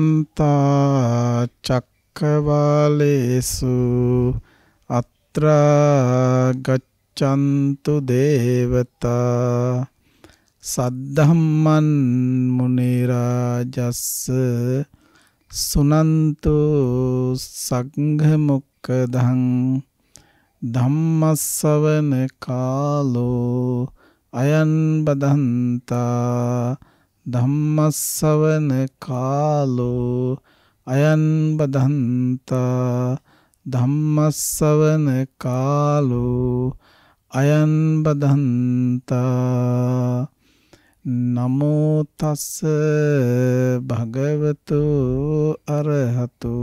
සමන්තා චක්කවාලේසු අත්‍රා ගච්ඡන්තු දේවතා සද්ධම්මන් මුනි රාජස්ස සුනන්තු සංඝ මොක්කදං ධම්මස්සවන කාලෝ අයන් බදන්තා ධම්මස්සවන කාලෝ අයන් බදන්තා ධම්මස්සවන කාලෝ අයන් බදන්තා නමෝ තස් භගවතු අරහතු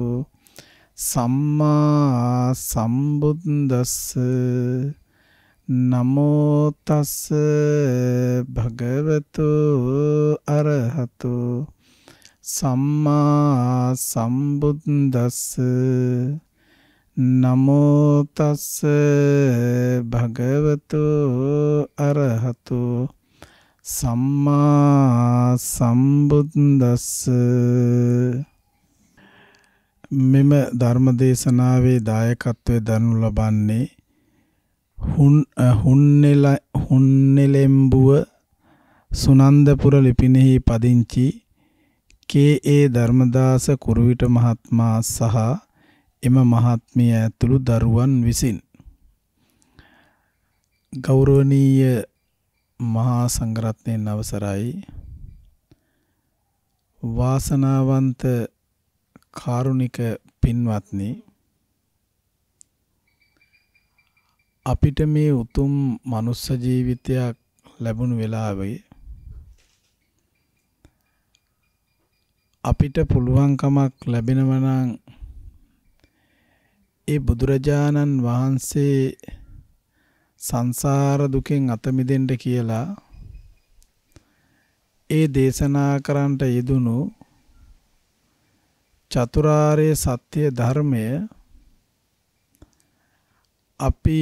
සම්මා සම්බුද්දස්ස නමෝ තස් භගවතු අරහතු සම්මා සම්බුද්දස්ස නමෝ තස් භගවතු අරහතු සම්මා සම්බුද්දස්ස මෙම ධර්ම දේශනාවේ දායකත්වයේ දනු ලබන්නේ හුන්නෙලෙම්බුව සුනන්දපුර ලිපිනෙහි පදිංචි කේ.ඒ. ධර්මදාස කුරුවිට මහත්මයා සහ එම මහත්මිය ඇතුළු දරුවන් විසින් ගෞරවනීය මහා සංඝරත්නයන් අවසරයි වාසනාවන්ත කාරුණික පින්වත්නි අපිට මේ උතුම් මනුස්ස ජීවිතයක් ලැබුණු වෙලාවේ අපිට පුළුවන්කමක් ලැබෙනවා නම් ඒ බුදුරජාණන් වහන්සේ සංසාර දුකෙන් අත මිදෙන්න කියලා ඒ දේශනා කරන්නට යෙදුණු චතුරාර්ය සත්‍ය ධර්මය අපි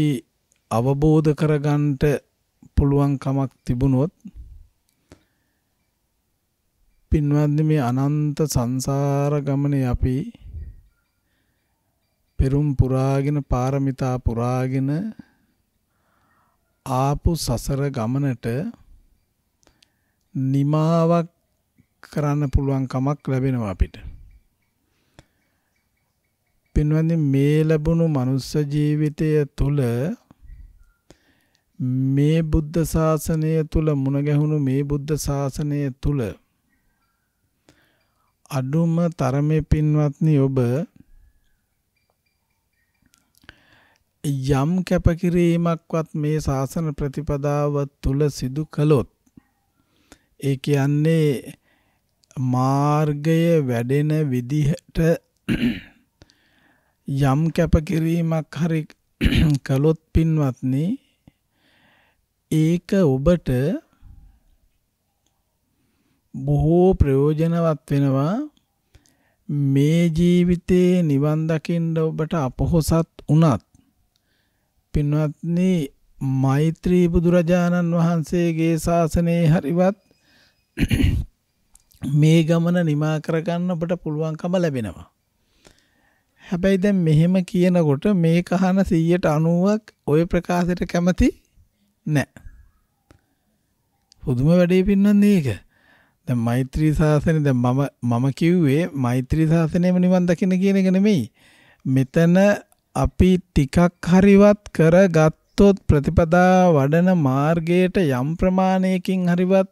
අවබෝධ කරගන්නට පුළුවන් කමක් තිබුණොත් පින්වත්නි මේ අනන්ත සංසාර ගමනේ අපි පෙරුම් පුරාගෙන පාරමිතා පුරාගෙන ආපු සසර ගමනට නිමාවක් කරන්න පුළුවන් කමක් ලැබෙනවා අපිට. පින්වත්නි මේ ලැබුණු මනුස්ස ජීවිතය තුළ මේ බුද්ධ ශාසනය තුල මුණ ගැහුණු මේ බුද්ධ ශාසනය තුල අඩුම තරමේ පින්වත්නි ඔබ යම් කැපකිරීමක්වත් මේ ශාසන ප්‍රතිපදාව තුල සිදු කළොත් ඒ කියන්නේ මාර්ගය වැඩෙන විදිහට යම් කැපකිරීමක් හරි කළොත් පින්වත්නි ඒක ඔබට බොහෝ ප්‍රයෝජනවත් වෙනවා මේ ජීවිතේ නිවන් දකින්න ඔබට අපොහසත් උනත් පින්වත්නි මෛත්‍රී බුදුරජාණන් වහන්සේගේ ශාසනයේ හරිවත් මේ ගමන නිමා කරගන්න ඔබට පුළුවන්කම ලැබෙනවා. හැබැයි දැන් මෙහෙම කියනකොට මේ කහන 190ක් ওই ප්‍රකාශයට කැමති නැහැ. පුදුම වැඩේ පින්නන්නේ ඒක. දැන් මෛත්‍රී ශාසනය දැන් මම මම කිව්වේ මෛත්‍රී ශාසනයම නිවන් දකින්න කියන එක නෙමෙයි. මෙතන අපි ටිකක් හරිවත් කරගත්තොත් ප්‍රතිපදා වඩන මාර්ගයට යම් ප්‍රමාණයකින් හරිවත්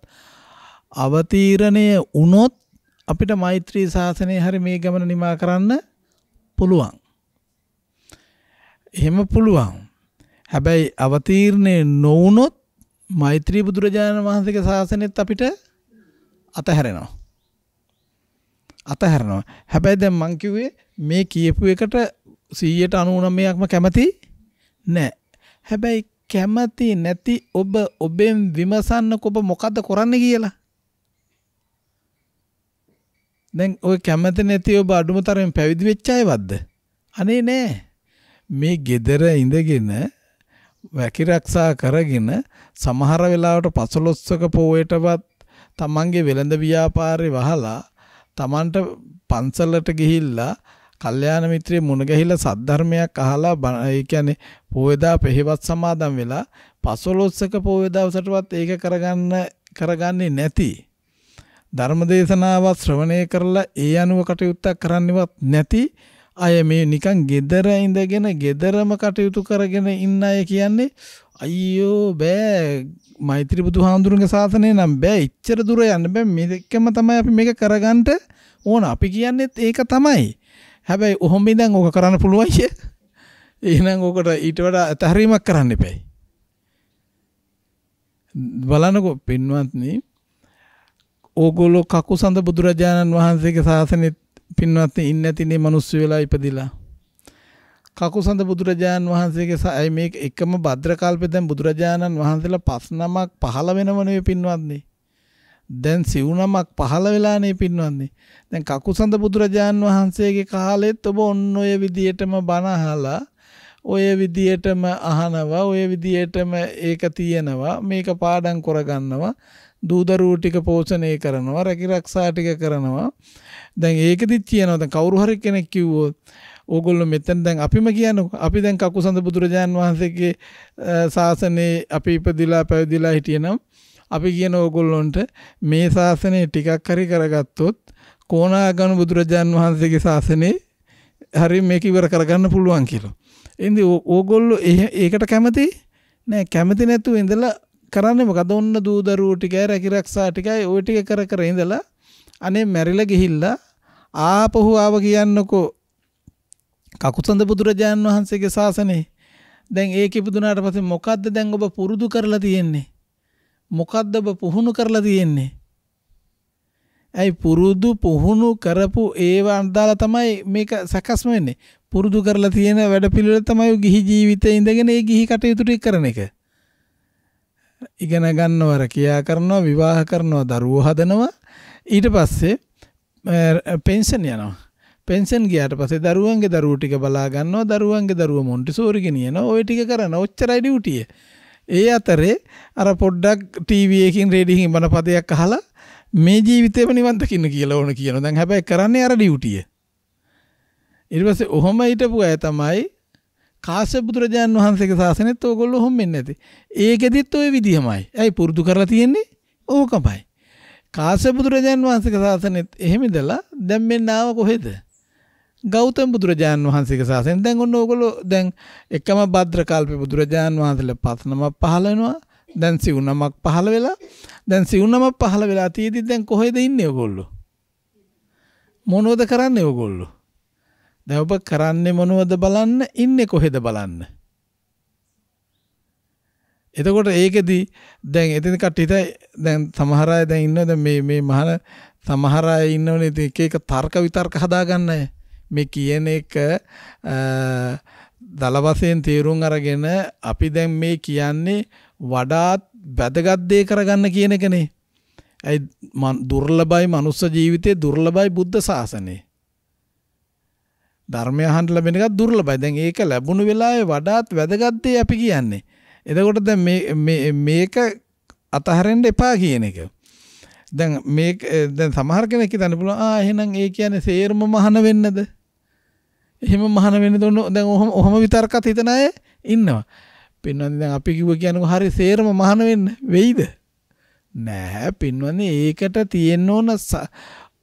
අවතීරණය වුණොත් අපිට මෛත්‍රී ශාසනය හරි මේ ගමන නිමා කරන්න පුළුවන්. එහෙම පුළුවන්. හැබැයි අවතීර්ණය නොවුනොත් මෛත්‍රී බුදුරජාණන් වහන්සේගේ ශාසනයත් අපිට අතහැරෙනවා. අතහැරනවා. හැබැයි දැන් මං කිව්වේ මේ කියපු එකට 199ක්ම කැමති නෑ. හැබැයි කැමති නැති ඔබ ඔබෙන් විමසන්නක ඔබ මොකද්ද කරන්න කියලා. දැන් ඔය කැමති නැති ඔබ අඩුම තරමින් පැවිදි වෙච්ච අයවත්ද? අනේ නෑ. මේ gedara ඉඳගෙන වැකිරක්ෂා කරගෙන සමහර වෙලාවට පසළොස්වක පෝයටවත් තමන්ගේ වෙළඳ ව්‍යාපාරේ වහලා තමන්ට පන්සලට ගිහිල්ලා කල්යාණ මිත්‍රේ මුණ ගැහිලා සද්ධර්මයක් අහලා ඒ කියන්නේ පොවේදා පෙහෙවත් සමාදන් වෙලා 15ක පොවේදාවසටවත් ඒක කරගන්න කරගන්නේ නැති ධර්මදේශනාවත් ශ්‍රවණය කරලා ඒ අනුව කටයුත්තක් කරන්නවත් නැති අය මේ නිකන් ගෙදර ඉඳගෙන ගෙදරම කටයුතු කරගෙන ඉන්න අය කියන්නේ අයියෝ බෑ මෛත්‍රී බුදු හාමුදුරන්ගේ සාසනය නම් බෑ ඉච්චර දුර යන්න බෑ මේකම තමයි අපි මේක කරගන්නට ඕන අපි කියන්නේත් ඒක තමයි හැබැයි ඔහොම ඉඳන් ඕක කරන්න පුළුවන් ය එහෙනම් ඕකට ඊට වඩා අතහරීමක් කරන්න එපයි බලන්නකෝ පින්වත්නි ඕගොල්ලෝ කකුසඳ බුදුරජාණන් වහන්සේගේ ශාසනෙත් පින්වත් ඉන්නේ නැතිනේ මිනිස්සු වෙලා ඉපදිලා. කකුසඳ බුදුරජාණන් වහන්සේගේ අය මේක එකම භද්‍රකල්පේ දැන් බුදුරජාණන් වහන්සේලා පස් නමක් පහළ වෙනවනේ පින්වත්නි. දැන් සිව් නමක් පහළ වෙලානේ පින්වත්නි. දැන් කකුසඳ බුදුරජාණන් වහන්සේගේ කාලෙත් ඔබ ඔන්න ඔය විදියටම බණ ඔය විදියටම අහනවා ඔය විදියටම ඒක තියෙනවා මේක පාඩම් කරගන්නවා දූදරූ ටික පෝෂණය කරනවා රැකි රක්ෂා ටික කරනවා දැන් ඒකදිත් කියනවා දැන් කවුරු හරි කෙනෙක් කිව්වොත් ඕගොල්ලෝ මෙතන දැන් අපිම කියනකො අපි දැන් කකුසඳ බුදුරජාන් වහන්සේගේ ශාසනයේ අපි ඉපදිලා පැවිදිලා හිටියනම් අපි කියන ඕගොල්ලොන්ට මේ ශාසනය ටිකක් හරි කරගත්තොත් කෝණාගම බුදුරජාන් වහන්සේගේ ශාසනයේ හරි මේක ඉවර කරගන්න පුළුවන් කියලා. ඉතින් ඕගොල්ලෝ ඒකට කැමති නෑ කැමති නැතුව ඉඳලා කරන්නේ මොකද? ඔන්න දූ දරුවෝ ටිකයි රැකි ආරක්ෂා ටිකයි ওই ටික කර කර ඉඳලා අනේ මැරිලා ගිහිල්ලා ආපහු ආව කියන්නකෝ කකුසඳ බුදුරජාණන් වහන්සේගේ ශාසනේ දැන් ඒක ඉපදුනාට පස්සේ මොකද්ද දැන් ඔබ පුරුදු කරලා තියෙන්නේ මොකද්ද ඔබ පුහුණු කරලා තියෙන්නේ ඇයි පුරුදු පුහුණු කරපු ඒව අන්දාලා තමයි මේක සකස්ම වෙන්නේ පුරුදු කරලා තියෙන වැඩපිළිවෙල තමයි ගිහි ජීවිතේ ඉඳගෙන ඒ ගිහි කටයුතු ටික කරන එක ඉගෙන ගන්නවර කියා කරනවා විවාහ කරනවා දරුවෝ හදනවා ඊට පස්සේ පෙන්ෂන් යනවා පෙන්ෂන් ගියාට පස්සේ දරුවන්ගේ දරුවෝ ටික බලා ගන්නවා දරුවන්ගේ දරුවෝ මොන්ටිසෝරි ගෙනියනවා ඔය ටික කරන ඔච්චරයි ඩියුටිය. ඒ අතරේ අර පොඩ්ඩක් ටීවී එකකින් රේඩියකින් බන පදයක් අහලා මේ ජීවිතේම නිවන් දකින්න කියලා ඕන කියනවා. දැන් හැබැයි කරන්නේ අර ඩියුටිය. ඊට පස්සේ ඔහොම හිටපු අය තමයි කාශ්‍යප බුදුරජාන් වහන්සේගේ ශාසනයත් ඕගොල්ලෝ ඔහොම වෙන්නේ නැති. ඒකෙදිත් ওই විදිහමයි. ඇයි පුරුදු කරලා තියෙන්නේ? ඕකමයි. කාශ්‍යප බුදුරජාන් වහන්සේගේ ශාසනෙත් එහෙම ඉඳලා දැන් මෙන්න ආව කොහෙද? ගෞතම බුදුරජාන් වහන්සේගේ ශාසනය. දැන් ඔන්න ඕගොල්ලෝ දැන් එකම භද්‍රකල්ප බුදුරජාන් වහන්සේලා පතනමක් පහළ වෙනවා. දැන් සිවුනමක් පහළ වෙලා දැන් සිවුනමක් පහළ වෙලා තියෙදි දැන් කොහෙද ඉන්නේ ඔයගොල්ලෝ? මොනවද කරන්නේ ඔයගොල්ලෝ? දැන් ඔබ කරන්නේ මොනවද බලන්න ඉන්නේ කොහෙද බලන්න? එතකොට ඒකෙදී දැන් එතන කට්ටියට දැන් සමහර අය දැන් ඉන්නවා දැන් මේ මේ මහාන සමහර අය ඉන්නවනේ ඉතින් එක එක තර්ක විතර්ක හදාගන්න අය මේ කියන එක දල වශයෙන් තීරුම් අරගෙන අපි දැන් මේ කියන්නේ වඩාත් වැදගත් දේ කරගන්න කියන එකනේ. ඇයි දුර්ලභයි මනුස්ස ජීවිතේ දුර්ලභයි බුද්ධ ශාසනේ. ධර්මය අහන්න ලැබෙන එකත් දුර්ලභයි. දැන් ඒක ලැබුණු වෙලාවේ වඩාත් වැදගත් දේ අපි කියන්නේ. එදකොට ද මේක අතහරෙන්ට එපා කියන එක. දැන් මේ දැන් සමහර කෙනෙක් හිතන්න පුළුවන් ආ එහෙනම් ඒ කියන්නේ සේරම මහන වෙන්නද? එහෙම මහන වෙන්න දොන්න දැන් ඔහම ඔහම විතරකත් හිතන අය ඉන්නවා. පින්වන්දි දැන් අපි කිව්ව කියනකො හරි සේරම මහන වෙන්න වෙයිද? නෑ පින්වන්දි ඒකට තියෙන්න ඕන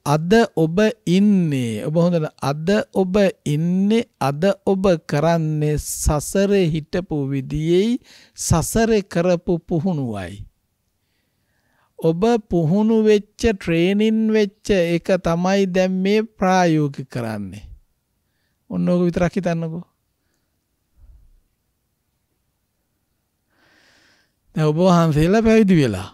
අද ඔබ ඉන්නේ ඔබ හොඳට අද ඔබ ඉන්නේ අද ඔබ කරන්නේ සසරේ හිටපු විදියෙයි සසරේ කරපු පුහුණුවයි ඔබ පුහුණු වෙච්ච ට්‍රේනින් වෙච්ච එක තමයි දැන් මේ ප්‍රායෝගික කරන්නේ ඔන්න ඕක විතරක් හිතන්නකෝ දැන් ඔබ වහන්සේලා පැවිදි වෙලා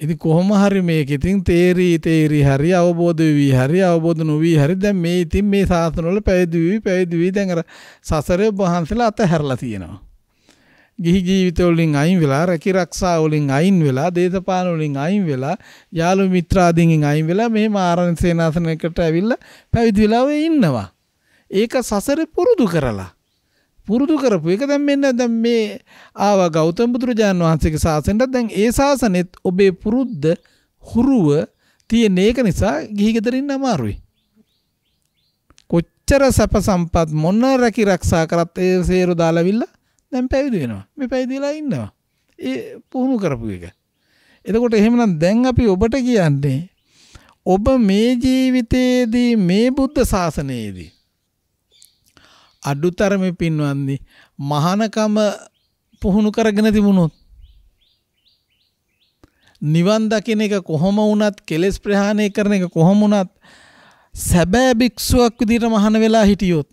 ඉති කොහොම හරි මේක ඉතින් තේරී තේරි හරි අවබෝධ වී හරි අවබෝධ නොවී හරි දැන් මේ ඉතින් මේ සාසනවල පැවිදිවී පැවිදිවී දැන් අර සසරේ වහන්සලා අතහැරලා තියෙනවා. ගිහි ජීවිත වලින් අයින් වෙලා රැකී ආරක්ෂා වලින් අයින් වෙලා දේශපාලන වලින් අයින් වෙලා යාළු මිත්‍රාදීන්ගෙන් අයින් වෙලා මේ මාරණ සේනාසනයකට ඇවිල්ලා පැවිදි වෙලා ඉන්නවා. ඒක සසරේ පුරුදු කරලා පුරුදු කරපු එක දැන් මෙන්න දැන් මේ ආව ගෞතම බුදුරජාන් වහන්සේගේ ශාසනයට දැන් ඒ ශාසනෙත් ඔබේ පුරුද්ද හුරුව තියෙන ඒක නිසා ගිහි ගෙදරින් අමාරුයි. කොච්චර සැප සම්පත් මොන රැකි ආරක්ෂා කරත් ඒ සේරු දාලාවිල්ලා දැන් පැවිදි වෙනවා. මේ පැවිදිලා ඉන්නවා. ඒ පුහුණු කරපු එක. එතකොට එහෙමනම් දැන් අපි ඔබට කියන්නේ ඔබ මේ ජීවිතයේදී මේ බුද්ධ ශාසනයේදී අඩුතරමේ පින්වන්දි මහානකම පුහුණු කරගෙන තිබුණොත් නිවන් දකින එක කොහොම වුණත් කෙලෙස් ප්‍රහාණය කරන එක කොහොම වුණත් සැබෑ භික්ෂුවක් විදිහට මහාන වෙලා හිටියොත්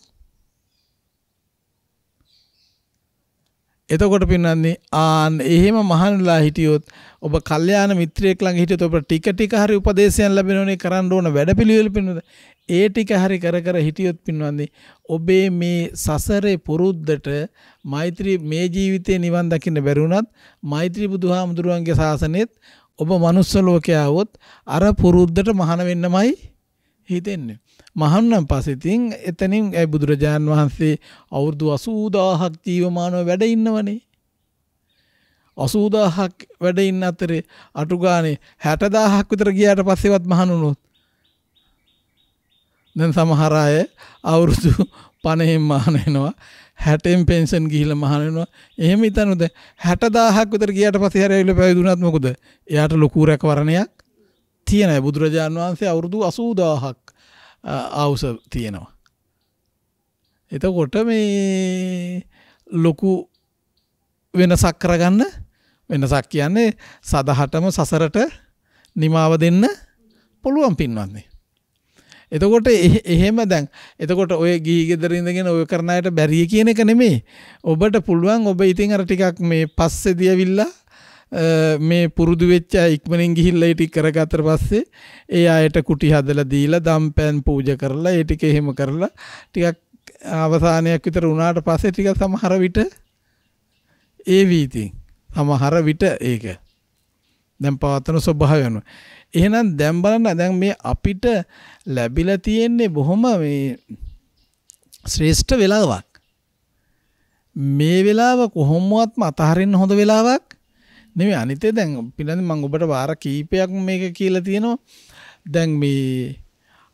එතකොට පින්නන්නේ ආන් එහෙම මහානලා හිටියොත් ඔබ කල්යාණ මිත්‍රයෙක් ළඟ හිටියොත් ඔබ ටික ටික හරි උපදේශයන් ලැබෙනෝනේ කරන්න ඕන වැඩපිළිවෙල පින්නද ඒ ටික හරි කර කර හිටියොත් පින්වන්දි ඔබේ මේ සසරේ පුරුද්දට මෛත්‍රී මේ ජීවිතේ නිවන් දකින්න බැරුණත් මෛත්‍රී බුදුහාමුදුරුවන්ගේ ශාසනයත් ඔබ manuss ලෝකේ આવොත් අර පුරුද්දට මහාන වෙන්නමයි හිතෙන්නේ. මහන්නම් පස්සේ තින් එතනින් ඒ බුදුරජාන් වහන්සේ අවුරුදු 80000ක් ජීවමානව වැඩ ඉන්නවනේ. 80000ක් වැඩ ඉන්න අතරේ අටුගානේ 60000ක් විතර ගියාට පස්සේවත් මහණුනොත් දැන් සමහර අය අවුරුදු 50න් මහාන වෙනවා 60න් පෙන්ෂන් ගිහිල්ලා මහාන වෙනවා එහෙම හිතනොද 60000ක් විතර ගියාට පස්සේ හැරෙවිලා පැවිදුණාත් මොකද එයාට ලොකු රැකවරණයක් තියෙනයි බුදුරජාන් වහන්සේ අවුරුදු 80000ක් ආවුස තියෙනවා එතකොට මේ ලොකු වෙනසක් කරගන්න වෙනසක් කියන්නේ සදහටම සසරට නිමාව දෙන්න පුළුවන් පින්වන්නේ එතකොට එහෙම දැන් එතකොට ඔය ගීගෙදර ඉඳගෙන ඔය කරන අයට බැරිය කියන එක නෙමෙයි. ඔබට පුළුවන් ඔබ ඉතින් අර ටිකක් මේ පස්සේදී ඇවිල්ලා මේ පුරුදු වෙච්ච ඉක්මනින් ගිහිල්ලා ඒ ටික කරගත්තට පස්සේ ඒ අයට කුටි හදලා දීලා දම්පැන් පූජා කරලා ඒ ටික එහෙම කරලා ටිකක් අවසානයක් විතර වුණාට පස්සේ ටික සමහර විට ඒ වීතින් සමහර විට ඒක දැන් පවත්වන ස්වභාවය වෙනවා. එහෙනම් දැන් බලන්න දැන් මේ අපිට ලැබිලා තියෙන්නේ බොහොම මේ ශ්‍රේෂ්ඨ වෙලාවක්. මේ වෙලාව කොහොමවත්ම අතහරින්න හොඳ වෙලාවක් නෙමෙයි. අනිතේ දැන් පිළිඳි මම ඔබට වාර කීපයක් මේක කියලා තියෙනවා. දැන් මේ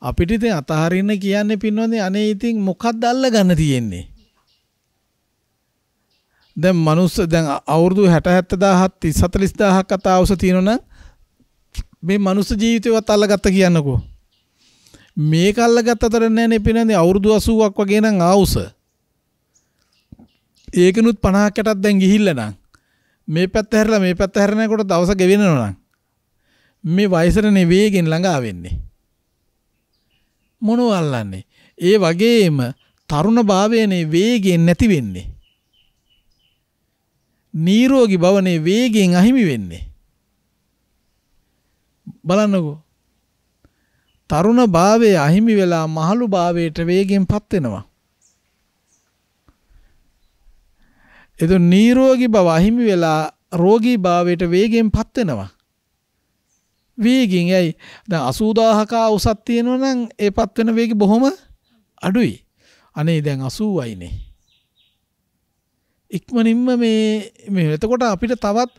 අපිට ඉතින් අතහරින්න කියන්නේ පින්නෝනේ අනේ ඉතින් මොකක්ද අල්ලගන්න තියෙන්නේ? දැන් මනුස්ස දැන් අවුරුදු 60 70000 40 40000ක් අත අවශ්‍ය තියෙනවනම් මේ මනුස්ස ජීවිතයවත් අල්ලගත්ත කියන්නකෝ. මේ කල්ලගත් අතර නෑනේ පිනන්නේ අවුරුදු 80ක් වගේ නම් ආවුස. ඒකනුත් 50කටත් දැන් ගිහිල්ලා නම් මේ පැත්ත හැරලා මේ පැත්ත හැරෙනකොට දවස ගෙවෙනවා නම් මේ වයසට නෙවෙයිගෙන් ළඟා වෙන්නේ. මොනව අල්ලන්නේ? ඒ වගේම තරුණ භාවයනේ වේගෙන් නැති වෙන්නේ. නීරෝගී භවනේ වේගෙන් අහිමි වෙන්නේ. බලන්නකෝ. තරුණ භාවය අහිමි වෙලා මහලු භාවයට වේගෙන් පත් වෙනවා. එතො නීරෝගී බව අහිමි වෙලා රෝගී භාවයට වේගෙන් පත් වෙනවා. වේගෙන් ඇයි? දැන් 80000ක උසක් තියෙනවා නම් ඒ පත් වෙන වේගෙ බොහොම අඩුයි. අනේ දැන් 80යිනේ. ඉක්මනින්ම මේ මේ එතකොට අපිට තවත්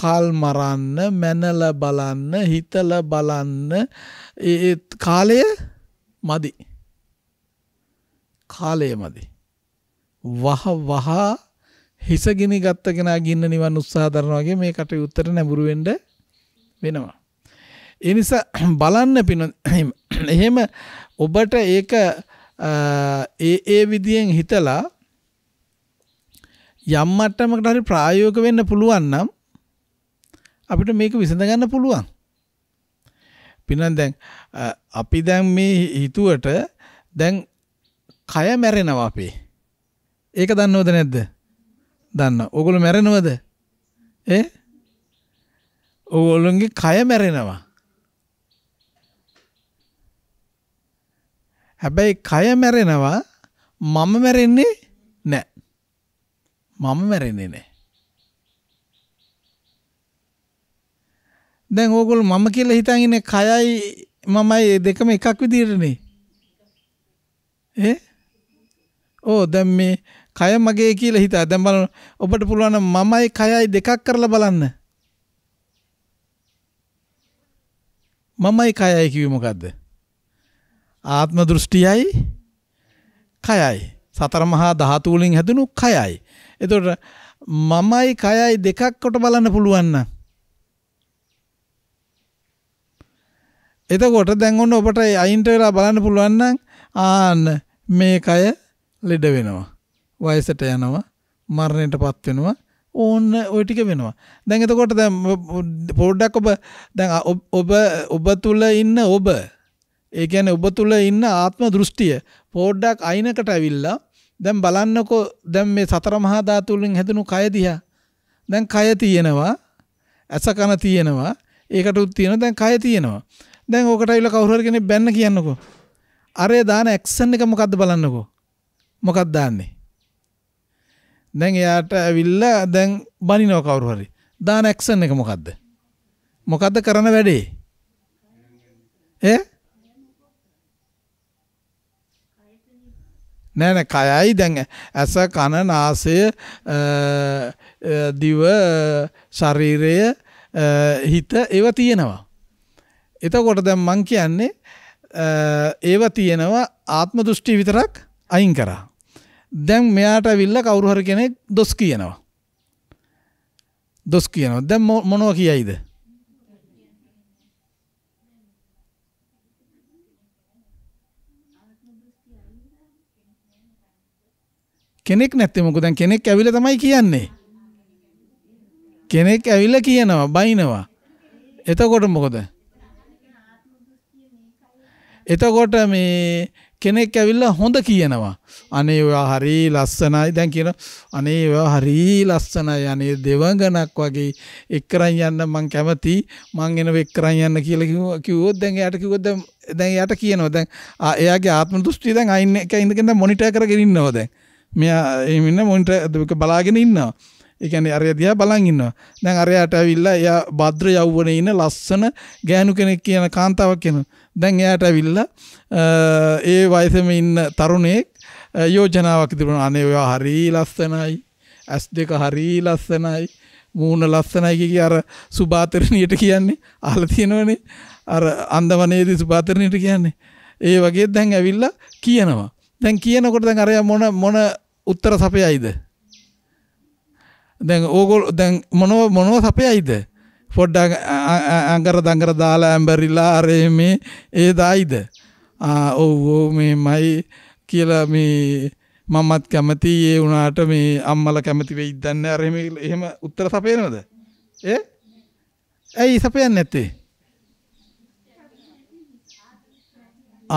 කල් මරන්න මැනල බලන්න හිතල බලන්න කාලය මදි කාලය මදි වහ වහා හිසගිනි ගත්ත කෙනා ගින්න නිවන් උත්සාහ දරනවා වගේ මේ කටයුත්තට නැඹුරු වෙන්න වෙනවා. ඒ නිසා බලන්න පින එහෙම ඔබට ඒක ඒ ඒ විදියෙන් හිතලා යම් මට්ටමකට හරි ප්‍රායෝගික වෙන්න පුළුවන් නම් අපිට මේක විසඳ ගන්න පුළුවන්. පින්නම් දැන් අපි දැන් මේ හිතුවට දැන් කය මැරෙනවා අපේ. ඒක දන්නවද නැද්ද? දන්නවා. ඕගොල්ලෝ මැරෙනවද? ඈ? ඕගොල්ලන්ගේ කය මැරෙනවා. හැබැයි කය මැරෙනවා මම මැරෙන්නේ මම මැරෙන්නේ නැහැ. දැන් ඕගොල්ලෝ මම කියලා හිතන් ඉන්නේ කයයි මමයි දෙකම එකක් විදිහටනේ. ඈ? ඕ දැන් මේ කය මගේ කියලා හිතා. දැන් බලන්න ඔබට පුළුවන් මමයි කයයි දෙකක් කරලා බලන්න. මමයි කයයි කිව්වේ මොකද්ද? ආත්ම දෘෂ්ටියයි කයයි සතර මහා ධාතු වලින් හැදුණු කයයි එතකොට මමයි කයයි දෙකක් කොට බලන්න පුළුවන් නම් එතකොට දැන් ඔන්න ඔබට අයින්ට වෙලා බලන්න පුළුවන් නම් ආන්න මේ කය ලෙඩ වෙනවා වයසට යනවා මරණයටපත් වෙනවා ඕන්න ඔය ටික වෙනවා. දැන් එතකොට දැන් පොඩ්ඩක් ඔබ දැන් ඔබ ඔබ තුල ඉන්න ඔබ ඒ කියන්නේ ඔබ තුල ඉන්න ආත්ම දෘෂ්ටිය පොඩ්ඩක් අයිනකට ඇවිල්ලා දැන් බලන්නකෝ දැන් මේ සතර මහා ධාතු වලින් හැදුණු කය දිහා. දැන් කය තියෙනවා, ඇස කන තියෙනවා, ඒකට උත් තියෙනවා, දැන් කය තියෙනවා. දැන් ඕකට අවිල කවුරු හරි කෙනෙක් බැන්න කියන්නකෝ. අරේ දාන ඇක්ෂන් එක මොකද්ද බලන්නකෝ. මොකක්ද දාන්නේ? දැන් එයාට ඇවිල්ලා දැන් බනිනවා කවුරු හරි. දාන ඇක්ෂන් එක මොකද්ද? මොකද්ද කරන වැඩේ? ඈ නෑ නෑ කයයි දැන් ඇස කන නාසය දිව ශරීරය හිත ඒව තියෙනවා. එතකොට දැන් මං කියන්නේ ඒව තියෙනවා ආත්ම දෘෂ්ටි විතරක් අයින් කරා. දැන් මෙයාට ඇවිල්ලා කවුරු හරි කෙනෙක් දොස් කියනවා. දොස් කියනවා. දැන් මොනවා කියයිද? කෙනෙක් නැත්තේ මොකද දැන් කෙනෙක් ඇවිල්ලා තමයි කියන්නේ. කෙනෙක් ඇවිල්ලා කියනවා බයිනවා. එතකොට මොකද? එතකොට මේ කෙනෙක් ඇවිල්ලා හොඳ කියනවා. අනේ ඔයා හරි ලස්සනයි. දැන් කියන අනේ ඔයා හරි ලස්සනයි. අනේ දෙවඟනක් වගේ එක්කරන් යන්න මං කැමති. මං එන එක්කරන් යන්න කියලා කිව්වොත් දැන් එයාට කිව්වොත් දැන් දැන් එයාට කියනවා. දැන් එයාගේ ආත්ම දෘෂ්ටිය දැන් අයින් එක ඉඳගෙන මොනිටර් කරගෙන ඉන්නවා දැන්. මෙයා එමන්න මොන්ට දුක බලාගෙන ඉන්නවා එකන අරය දිහා බලන් ඉන්නවා දැන් අරයට ඇවිල්ලා එය බද්‍ර යව්වන ඉන්න ලස්සන ගෑනු කෙනෙක් කියන කාන්තාවක් කෙන දැන් එයාට ඇවිල්ල ඒ වයසම ඉන්න තරුණයෙක් යෝජනාවක් තිබුණ අනේ ඔයා හරි ලස්සනයි ඇස් දෙක හරි ලස්සනයි මූුණ ලස්සනයිකි අර සුභාතරණයට කියන්නේ අහල තියෙනවනේ අර අන්දවනේදී සුභාතරණයට කියන්නේ ඒ වගේ දැන් ඇවිල්ල කියනවා දැන් කියනකොට දැන් අරය මොන මොන උත්තර සපයයිද දැන් ඕගොල් දැන් මොනව මොනව සපයයිද පොඩ්ඩක් අඟර දඟර දාලා ඇම්බරිලා අරේ මේ ඒ දායිද ඔව් ඔව් මේමයි කියලා මේ මමත් කැමති ඒ වුණාට මේ අම්මල කැමති වෙයිද දන්නේ අර එහෙම එහෙම උත්තර සපයනවද ඒ ඇයි සපයන්නේ නැත්තේ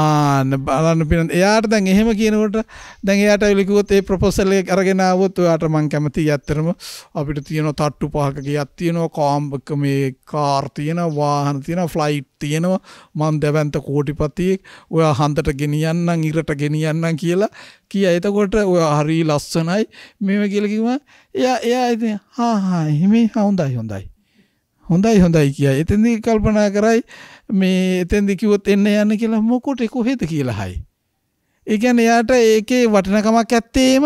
ආන්න බලන්න පින එයාට දැන් එහෙම කියනකොට දැන් එයාට ලිකුවොත් ඒ ප්‍රොපොසල් එක අරගෙන આવොත් ඔයාට මං කැමතියි ඇත්තටම අපිට තියෙන තට්ටු පහක ගියක් තියෙනවා කාම්බක මේ කාර් තියෙනවා වාහන තියෙනවා ෆ්ලයිට් තියෙනවා මං දෙවන්ත කෝටිපතියෙක් ඔයා හන්දට ගෙනියන්නම් ඉරට ගෙනියන්නම් කියලා කිය එතකොට ඔය හරි ලස්සනයි මෙව කියලා කිව්වා එයා එයා ඉතින් හා හා එහෙම හොඳයි හොඳයි හොඳයි හොඳයි කිය එතෙන්දී කල්පනා කරයි මේ එතෙන් දෙකිවොත් එන්න යන්න කියලා මොකොට කොහෙද කියලා හයි. ඒ කියන්නේ එයාට ඒකේ වටිනකමක් ඇත්තේම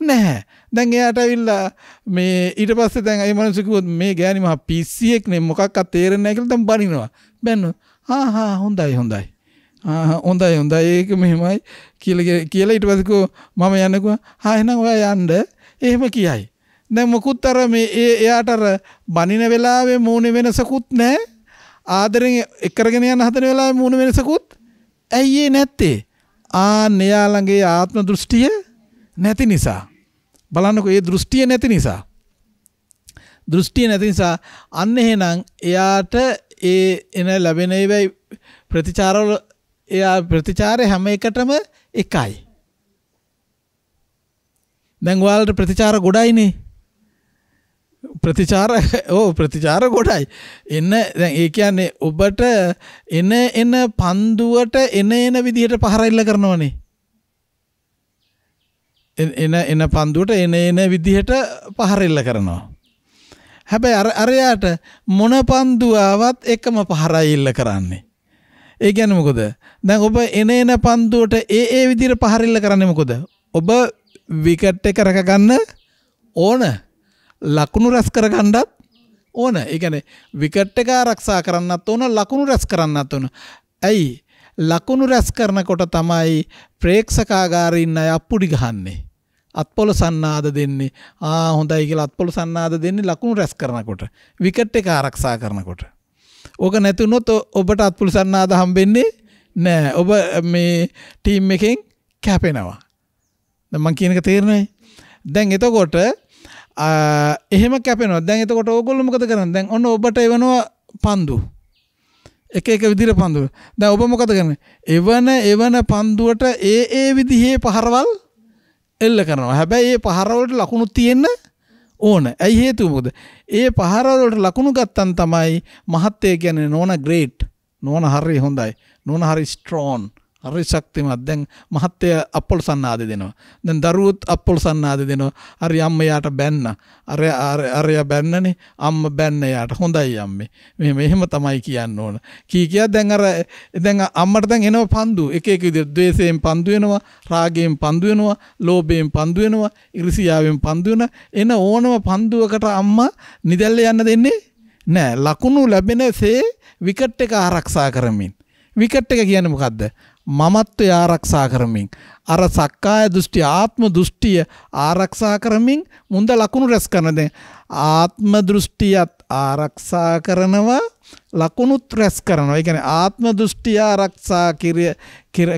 නැහැ. දැන් එයාට ඇවිල්ලා මේ ඊට පස්සේ දැන් ඒ මිනිස්සු කිව්වොත් මේ ගෑණි මහා පිස්සියෙක් නේ මොකක්වත් තේරෙන්නේ නැහැ කියලා දැන් බනිනවා. බැන්නොත් ආ හා හොඳයි හොඳයි. ආ හොඳයි හොඳයි ඒක මෙහෙමයි කියලා කියලා ඊට පස්සේ කෝ මම යන්නකෝ හා එහෙනම් ඔයා යන්න එහෙම කියයි. දැන් මොකුත් අර මේ එයාට අර බනින වෙලාවේ මූණේ වෙනසකුත් නැහැ. ආදරෙන් එක්කරගෙන යන හදන වෙලාවේ මූණ වෙනසකුත් ඇයි ඒ නැත්තේ? ආන්න යාළඟේ ආත්ම දෘෂ්ටිය නැති නිසා. බලන්නකෝ ඒ දෘෂ්ටිය නැති නිසා. දෘෂ්ටිය නැති නිසා අන්න එහෙනම් එයාට ඒ එන ලැබෙන ඒවයි ප්‍රතිචාරවල එයා ප්‍රතිචාරය හැම එකටම එකයි. දැන් ඔයාලට ප්‍රතිචාර ගොඩයිනේ. ප්‍රතිචාර ඕ ප්‍රතිචාර ගොඩයි එන්න දැන් ඒ කියන්නේ ඔබට එන එන පන්දුවට එන එන විදිහට පහරයිල්ල කරනවනේ එන එන පන්දුවට එන එන විදිහට පහරෙල්ල කරනවා හැබැයි අර අරයාට මොන පන්දුවාවත් එකම පහරයිල්ල කරන්නේ ඒ ගැන මොකොද දැන් ඔබ එන එන පන්දුවට ඒ ඒ විදිර පහරිල්ල කරන්න මොකොද ඔබ විකට්ට කරකගන්න ඕන ලකුණු රැස් කරගණ්ඩත් ඕන එකන විකට් එක ආරක්ෂා කරන්නත් ඕන ලකුණු රැස් කරන්නත් ඕන. ඇයි ලකුණු රැස් කරනකොට තමයි ප්‍රේක්ෂකාගාරඉන්න අය අප්පුඩි ගහන්නේ. අත්පොල සන්නාද දෙන්නේ ආ හොඳයි කියලා අත්පොල සන්නාද දෙන්නේ ලකුණු රැස් කරනකොට විකට් එක ආරක්ෂා කරනකොට. ඕක නැතිවුණොත් ඔබට අත්පුල සන්නාද හම්බෙන්නේ නෑ ඔබ මේ ටීම් එකෙන් කැපෙනවා. දමං කියනක තේරණයි. දැන් එතකොට එහෙම කැපෙන දැන් එතකොට ඕගොල්ලොමකද කරන දැන් ඔන්න ඔබට එවනවා පන්දු එක එක විදිර පඳුව දැ ඔබ මොකද කරන එවන එවන පන්දුවට ඒ ඒ විදිහේ පහරවල් එල්ල කරනවා හැබැයි ඒ පහරවලට ලකුණු තියෙන්න ඕන ඇයි හේතුමුද ඒ පහරවලට ලකුණු ගත්තන් තමයි මහත්තය ගැන නෝන ග්‍රේට් නෝන හරි හොඳයි නොන හරි ස්ට්‍රෝන් හරි ශක්තිමත් දැන් මහත්තය අපොල් සන්නාද දෙනවා. දැන් දරුවොත් අපොල් සන්නාද දෙනවා. හරි අම්ම යාට බැන්න. අර අරයා බැන්නනේ අම්ම බැන්න යාට හොඳයි අම්මේ. මෙහෙම එහෙම තමයි කියන්න ඕන. කී කියා දැන් අර දැන් අම්මට දැන් එනවා පන්දු. එක එක විදිහට ද්වේෂයෙන් පන්දු වෙනවා, රාගයෙන් පන්දු වෙනවා, ලෝභයෙන් පන්දු වෙනවා, ඉරිසියාවෙන් පන්දු වෙන එන ඕනම පන්දුවකට අම්මා නිදැල්ල යන්න දෙන්නේ නෑ. ලකුණු ලැබෙනසේ විකට් එක ආරක්ෂා කරමින් විකට් එක කියන්නේ මොකද්ද? මමත්වය ආරක්ෂා කරමින් අර සක්කාය දෘෂ්ටි ආත්ම දෘෂ්ටිය ආරක්ෂා කරමින් මුන්ද ලකුණු රැස් කරන දැන් ආත්ම දෘෂ්ටියත් ආරක්ෂා කරනවා ලකුණුත් රැස් කරනවා. ඒ කියන්නේ ආත්ම දෘෂ්ටි ආරක්ෂා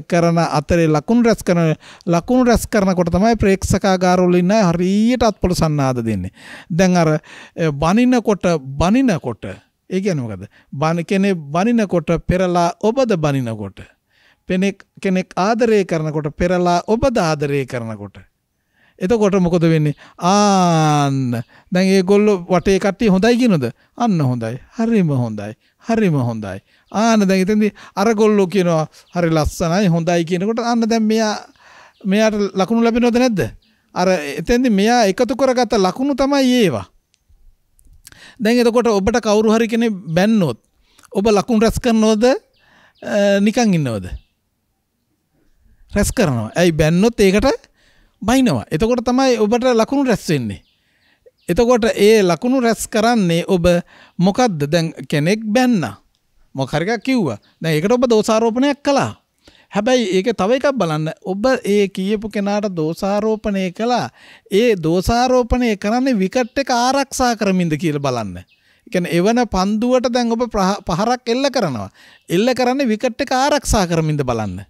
කරන අතරේ ලකුණු රැස් කරන ලකුණු රැස් කරනකොට තමයි ප්‍රේක්ෂකාගාරවල ඉන්න හරියට අත්පොළ සන්නාද දෙන්නේ. දැන් අර බනිනකොට බනිනකොට ඒ කියන්නේ මොකද? බන කෙනේ බනිනකොට පෙරලා ඔබද බනිනකොට කෙනෙක් ආදරය කරනකොට පෙරලා ඔබද ආදරය කරනකොට. එතකොට මොකද වෙන්නේ ආන්න දැන් ඒගොල්ලෝ වටේ කට්ටිය හොඳයි කියනොද අන්න හොඳයි හරිම හොඳයි හරිම හොඳයි ආන්න දැන් එතෙන්දී අරගොල්ලෝ කියනවා හරි ලස්සනයි හොඳයි කියනකොට අන්න දැන් මෙයා මෙයාට ලකුණු ලැබෙනවද නැද්ද අර එතෙන්දී මෙයා එකතු කරගත්ත ලකුණු තමයි ඒවා දැන් එතකොට ඔබට කවුරු හරි කෙනෙක් බැන්නොත් ඔබ ලකුණු රැස් කරනවද නිකන් ඉන්නවද රැස් කරනවා. ඇයි බැන්නොත් ඒකට බයිනවා. එතකොට තමයි ඔබට ලකුණු රැස් වෙන්නේ. එතකොට ඒ ලකුණු රැස් කරන්නේ ඔබ මොකද්ද දැන් කෙනෙක් බැන්න. මොකරිකක් කිව්වා. දැන් ඒකට ඔබ දෝෂාරෝපණයක් කළා. හැබැයි ඒක තව එකක් බලන්න ඔබ ඒ කියපු කෙනාට දෝෂාරෝපණය කළා ඒ දෝෂාරෝපණය කරන්නේ විකට් එක ආරක්ෂා කරමින්ද කියලා බලන්න. කියන්නේ එවන පන්දුවට දැන් ඔබ පහරක් එල්ල කරනවා. එල්ල කරන්නේ විකට් එක ආරක්ෂා කරමින්ද බලන්න.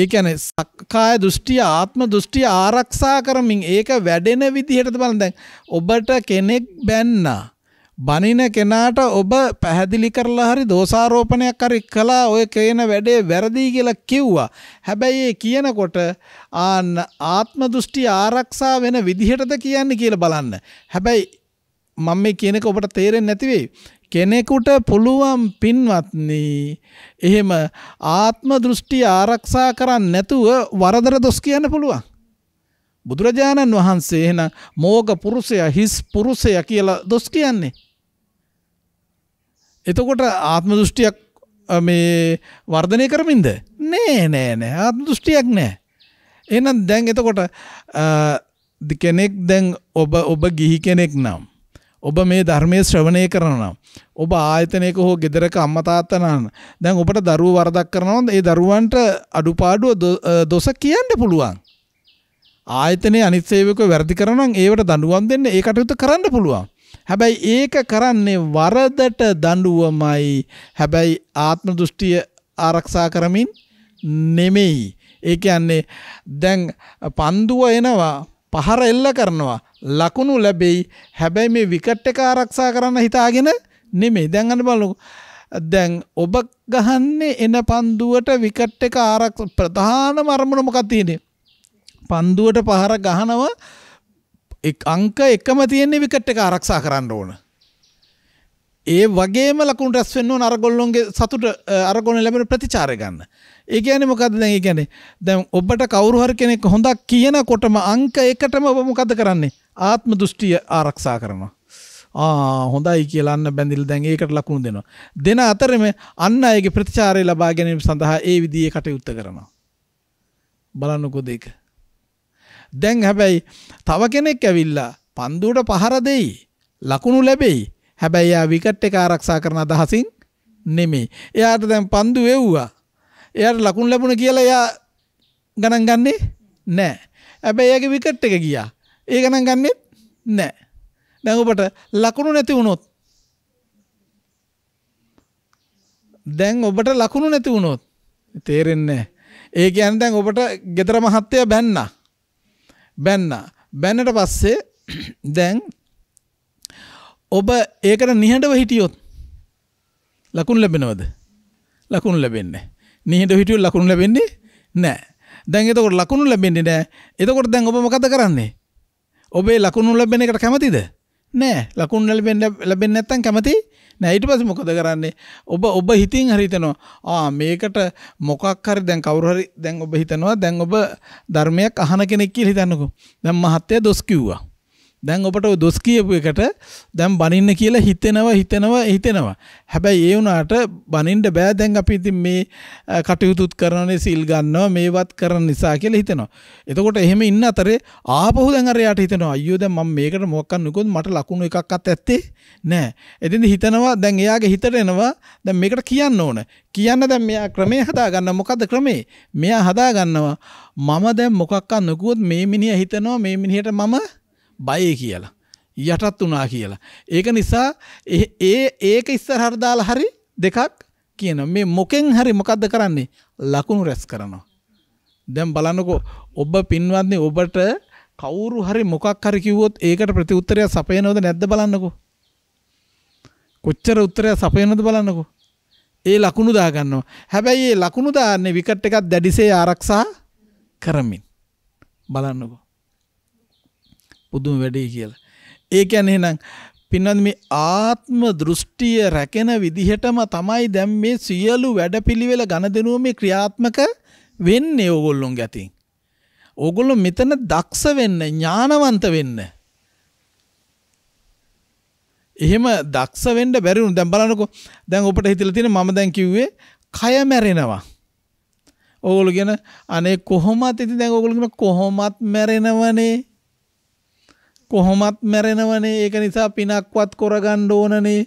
ඒ කියන්නේ සක්කාය දෘෂ්ටිය ආත්ම දෘෂ්ටිය ආරක්ෂා කරමින් ඒක වැඩෙන විදිහටද බලන්න දැන් ඔබට කෙනෙක් බැන්නා බනින කෙනාට ඔබ පැහැදිලි කරලා හරි දෝෂාරෝපණයක් හරි කළා ඔය කියන වැඩේ වැරදි කියලා කිව්වා. හැබැයි ඒ කියනකොට ආන්න ආත්ම දෘෂ්ටි ආරක්ෂා වෙන විදිහටද කියන්නේ කියලා බලන්න. හැබැයි මම මේ කියන එක ඔබට තේරෙන්නේ නැති වෙයි. කෙනෙකුට පුළුවන් පින්වත්නි එහෙම ආත්ම දෘෂ්ටි ආරක්ෂා කරන්නේ නැතුව වරදර දොස් කියන්න පුළුවන්. බුදුරජාණන් වහන්සේ එහෙනම් මෝග පුරුෂයා හිස් පුරුෂයා කියලා දොස් කියන්නේ. එතකොට ආත්ම දෘෂ්ටියක් මේ වර්ධනය කරමින්ද? නෑ නෑ නෑ ආත්ම දෘෂ්ටියක් නෑ. එහෙනම් දැන් එතකොට කෙනෙක් දැන් ඔබ ඔබ ගිහි කෙනෙක් නම් ඔබ මේ ධර්මයේ ශ්‍රවණය කරනවා ඔබ ආයතනයක හෝ ගෙදරක අම්මා තාත්තා නාන දැන් ඔබට දරුවෝ වරදක් කරනවා ඒ දරුවන්ට අඩුපාඩුව දොස කියන්න පුළුවන් ආයතනයේ අනිත් සේවකව වැරදි කරනවා නම් ඒවට දඬුවම් දෙන්න ඒ කටයුතු කරන්න පුළුවන් හැබැයි ඒක කරන්නේ වරදට දඬුවමයි හැබැයි ආත්ම දෘෂ්ටිය ආරක්ෂා කරමින් නෙමෙයි ඒ කියන්නේ දැන් පන්දුව එනවා පහර එල්ල කරනවා ලකුණු ලැබෙයි හැබැයි මේ විකට් එක ආරක්ෂා කරන්න හිතාගෙන නෙමෙයි දැන් අන්න බලමු දැන් ඔබ ගහන්නේ එන පන්දුවට විකට් එක ආරක්ෂ ප්‍රධානම අරමුණ මොකක්ද තියෙන්නේ පන්දුවට පහර ගහනව අංක එකම තියෙන්නේ විකට් එක ආරක්ෂා කරන්න ඕන. ඒ වගේම ලකුණු රැස් වෙන්න ඕන අරගොල්ලොන්ගේ සතුට අරගොල්ලෝ ලැබෙන ප්‍රතිචාරය ගන්න. ඒ කියන්නේ මොකද්ද දැන් ඒ කියන්නේ දැන් ඔබට කවුරු හරි කෙනෙක් හොඳක් කියනකොටම අංක එකටම ඔබ මොකද කරන්නේ ආත්ම දෘෂ්ටිය ආරක්ෂා කරනවා ආ හොඳයි කියලා අන්න බැඳිලා දැන් ඒකට ලකුණු දෙනවා දෙන අතරෙම අන්න අයගේ ප්‍රතිචාරය ලබා ගැනීම සඳහා ඒ විදිහේ කටයුත්ත කරනවා බලන්නකෝ දෙක දැන් හැබැයි තව කෙනෙක් ඇවිල්ලා පන්දුවට පහර දෙයි ලකුණු ලැබෙයි හැබැයි යා විකට් එක ආරක්ෂා කරන අදහසින් නෙමෙයි එයාට දැන් පන්දු වෙව්වා එයට ලකුණ ලැබුණ කියලා එයා ගණන් ගන්නේ නෑ. ඇබැයි ඒගේ විකට් එක ගියා. ඒ ගණන් ගන්නෙත් නෑ. දැන් ඔබට ලකුණු නැති වුණොත් දැන් ඔබට ලකුණු නැති වුණොත් තේරෙන්නේ ඒ කියන්නේ දැන් ඔබට ගෙදර මහත්තයා බැන්නා. බැන්නා. බැන්නට පස්සේ දැන් ඔබ ඒකට නිහඬව හිටියොත් ලකුණු ලැබෙනවද? ලකුණු ලැබෙන්නේ නිහට හිටිය ලකුණු ලැබෙන්නේ නෑ දැන් එතකොට ලකුණු ලැබෙන්නේ නෑ එතකොට දැන් ඔබ මොකද කරන්නේ ඔබේ ලකුණු ලැබෙන එකට කැමතිද නෑ ලකුණු ලැබෙන්න ලැබෙන්නේ නැත්නම් කැමති නෑ ඊට පස්සේ මොකද කරන්නේ ඔබ ඔබ හිතින් හරි හිතනවා ආ මේකට මොකක් හරි දැන් කවුරු හරි දැන් ඔබ හිතනවා දැන් ඔබ ධර්මයක් අහන කෙනෙක් කියලා හිතන්නකෝ දැන් මහත්තයා දොස් කිව්වා දැන් ඔබට දොස් කියපු එකට දැන් බනින්න කියලා හිතෙනවා හිතෙනවා හිතෙනවා. හැබැයි ඒ වුණාට බනින්න බෑ දැන් අපි ඉතින් මේ කටයුතුත් කරනනේ සිල් ගන්නවා මේවත් කරන නිසා කියලා හිතෙනවා. එතකොට එහෙම ඉන්න අතරේ ආපහු දැන් අර යාට හිතෙනවා අයියෝ දැන් මම මේකට මොකක් කරන්නකොත් මට ලකුණු එකක්වත් ඇත්තේ නෑ. එතින්ද හිතනවා දැන් එයාගේ හිතට එනවා දැන් මේකට කියන්න ඕන. කියන්න දැන් මෙයා ක්‍රමේ හදාගන්න මොකද්ද ක්‍රමේ? මෙයා හදාගන්නවා මම දැන් මොකක්වත් නොකුවොත් මේ මිනිහා හිතනවා මේ මිනිහට මම බය කියලා. යටත් වනා කියලා. ඒක නිසා ඒ ඒක ඉස්සරහරදාල හරි දෙකක් කියන මේ මොකෙන් හරි මොකක්ද කරන්නේ ලකුණු රැස් කරනවා. දැම් බලන්නකෝ ඔබ පින්වන්නේ ඔබට කවුරු හරි මොකක් හරි කිව්වොත් ඒකට ප්‍රතිඋත්තරයක් සපයනවද නැද්ද බලන්නකෝ. කොච්චර උත්තරයක් සපයනවද බලන්නකෝ. ඒ ලකුණු දාගන්නවා. හැබැයි ඒ ලකුණු දාන්නේ විකට් එකක් දැඩිසේ ආරක්ෂා කරමින්. බලන්නකෝ. පුදුම වැඩේ කියලා. ඒ කියන්නේ එහෙනම් පින්වත් මේ ආත්ම දෘෂ්ටිය රැකෙන විදිහටම තමයි දැන් මේ සියලු වැඩපිළිවෙල ගණදෙනුව මේ ක්‍රියාත්මක වෙන්නේ ඕගොල්ලොන්ගේ අතින්. ඕගොල්ලෝ මෙතන දක්ෂ වෙන්න, ඥානවන්ත වෙන්න. එහෙම දක්ෂ වෙන්න බැරි වුණා. දැන් බලන්නකෝ. දැන් ඔබට හිතලා තියෙන මම දැන් කිව්වේ කය මැරෙනවා. ඕගොල්ලෝ කියන අනේ කොහොමත් ඉතින් දැන් ඕගොල්ලෝ කියන කොහොමත් මැරෙනවනේ. කොහොමත් මැරෙනවනේ ඒක නිසා පිනක්වත් කොරගන්න ඕනනේ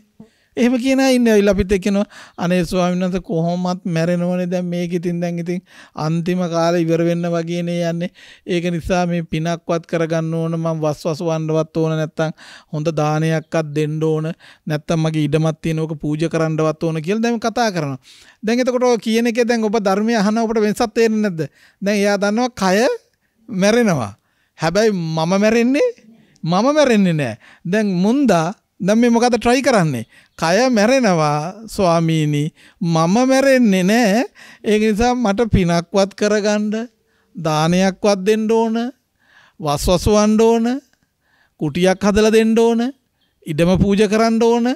එහෙම කියන අය ඉන්නේ ඇවිල්ලා අපිත් එක්කනවා අනේ ස්වාමීන් වහන්සේ කොහොමත් මැරෙනවනේ දැන් මේක ඉතින් දැන් ඉතින් අන්තිම කාලේ ඉවර වෙන්න වගේනේ යන්නේ ඒක නිසා මේ පිනක්වත් කරගන්න ඕන මම වස්වස වන්නවත් ඕන නැත්තම් හොඳ දානයක්වත් දෙන්න ඕන නැත්තම් මගේ ඉඩමක් තියෙන ඕක පූජා කරන්නවත් ඕන කියලා දැන් කතා කරනවා දැන් එතකොට ඔය කියන එකේ දැන් ඔබ ධර්මය අහන ඔබට වෙනසක් තේරෙන්නේ නැද්ද දැන් එයා දන්නවා කය මැරෙනවා හැබැයි මම මැරෙන්නේ මම මැරෙන්නේ නෑ දැන් මුන්දා දැන් මේ මොකද try කරන්නේ කය මැරෙනවා ස්වාමීනි මම මැරෙන්නේ නෑ ඒක නිසා මට පිනක්වත් කරගන්න දානයක්වත් දෙන්න ඕන වස්වසවන්න ඕන කුටියක් හදලා දෙන්න ඕන ඉඩම පූජා කරන්න ඕන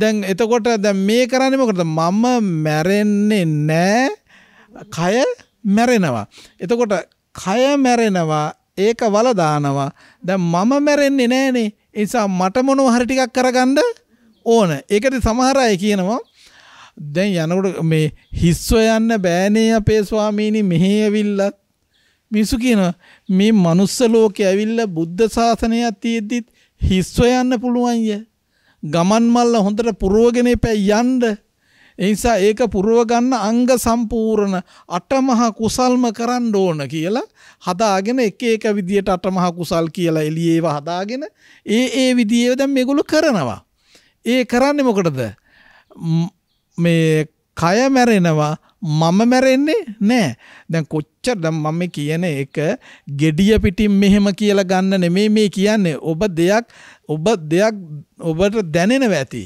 දැන් එතකොට දැන් මේ කරන්නේ මොකටද මම මැරෙන්නේ නෑ කය මැරෙනවා එතකොට කය මැරෙනවා ඒක වල දානවා. දැන් මම මැරෙන්නේ නැහනේ. ඒ නිසා මට මොනව හරි ටිකක් කරගන්න ඕන. ඒකට සමහර අය කියනවා දැන් යනකොට මේ හිස් හොයන්න බෑනේ අපේ ස්වාමීනි මෙහෙ ඇවිල්ලත් මිසු කියනවා මේ manuss ලෝකේ ඇවිල්ලා බුද්ධ ශාසනයක් තියෙද්දිත් හිස් හොයන්න පුළුවන් ය. ගමන් මල්ල හොඳට පුරවගෙන ඉපැ යන්න එනිසා ඒක පුරව ගන්න අංග සම්පූර්ණ අටමහා කුසල්ම කරන්න ඕන කියලා හදාගෙන එක එක විදියට අටමහා කුසල් කියලා එළියේව හදාගෙන ඒ ඒ විදියේ දැන් මේගොල්ලෝ කරනවා. ඒ කරන්නේ මොකටද? මේ කය මැරෙනවා මම මැරෙන්නේ නෑ. දැන් කොච්චර දැන් මම කියන එක gediya pitin මෙහෙම කියලා ගන්න නෙමෙයි මේ කියන්නේ. ඔබ දෙයක් ඔබ දෙයක් ඔබට දැනෙනවා ඇති.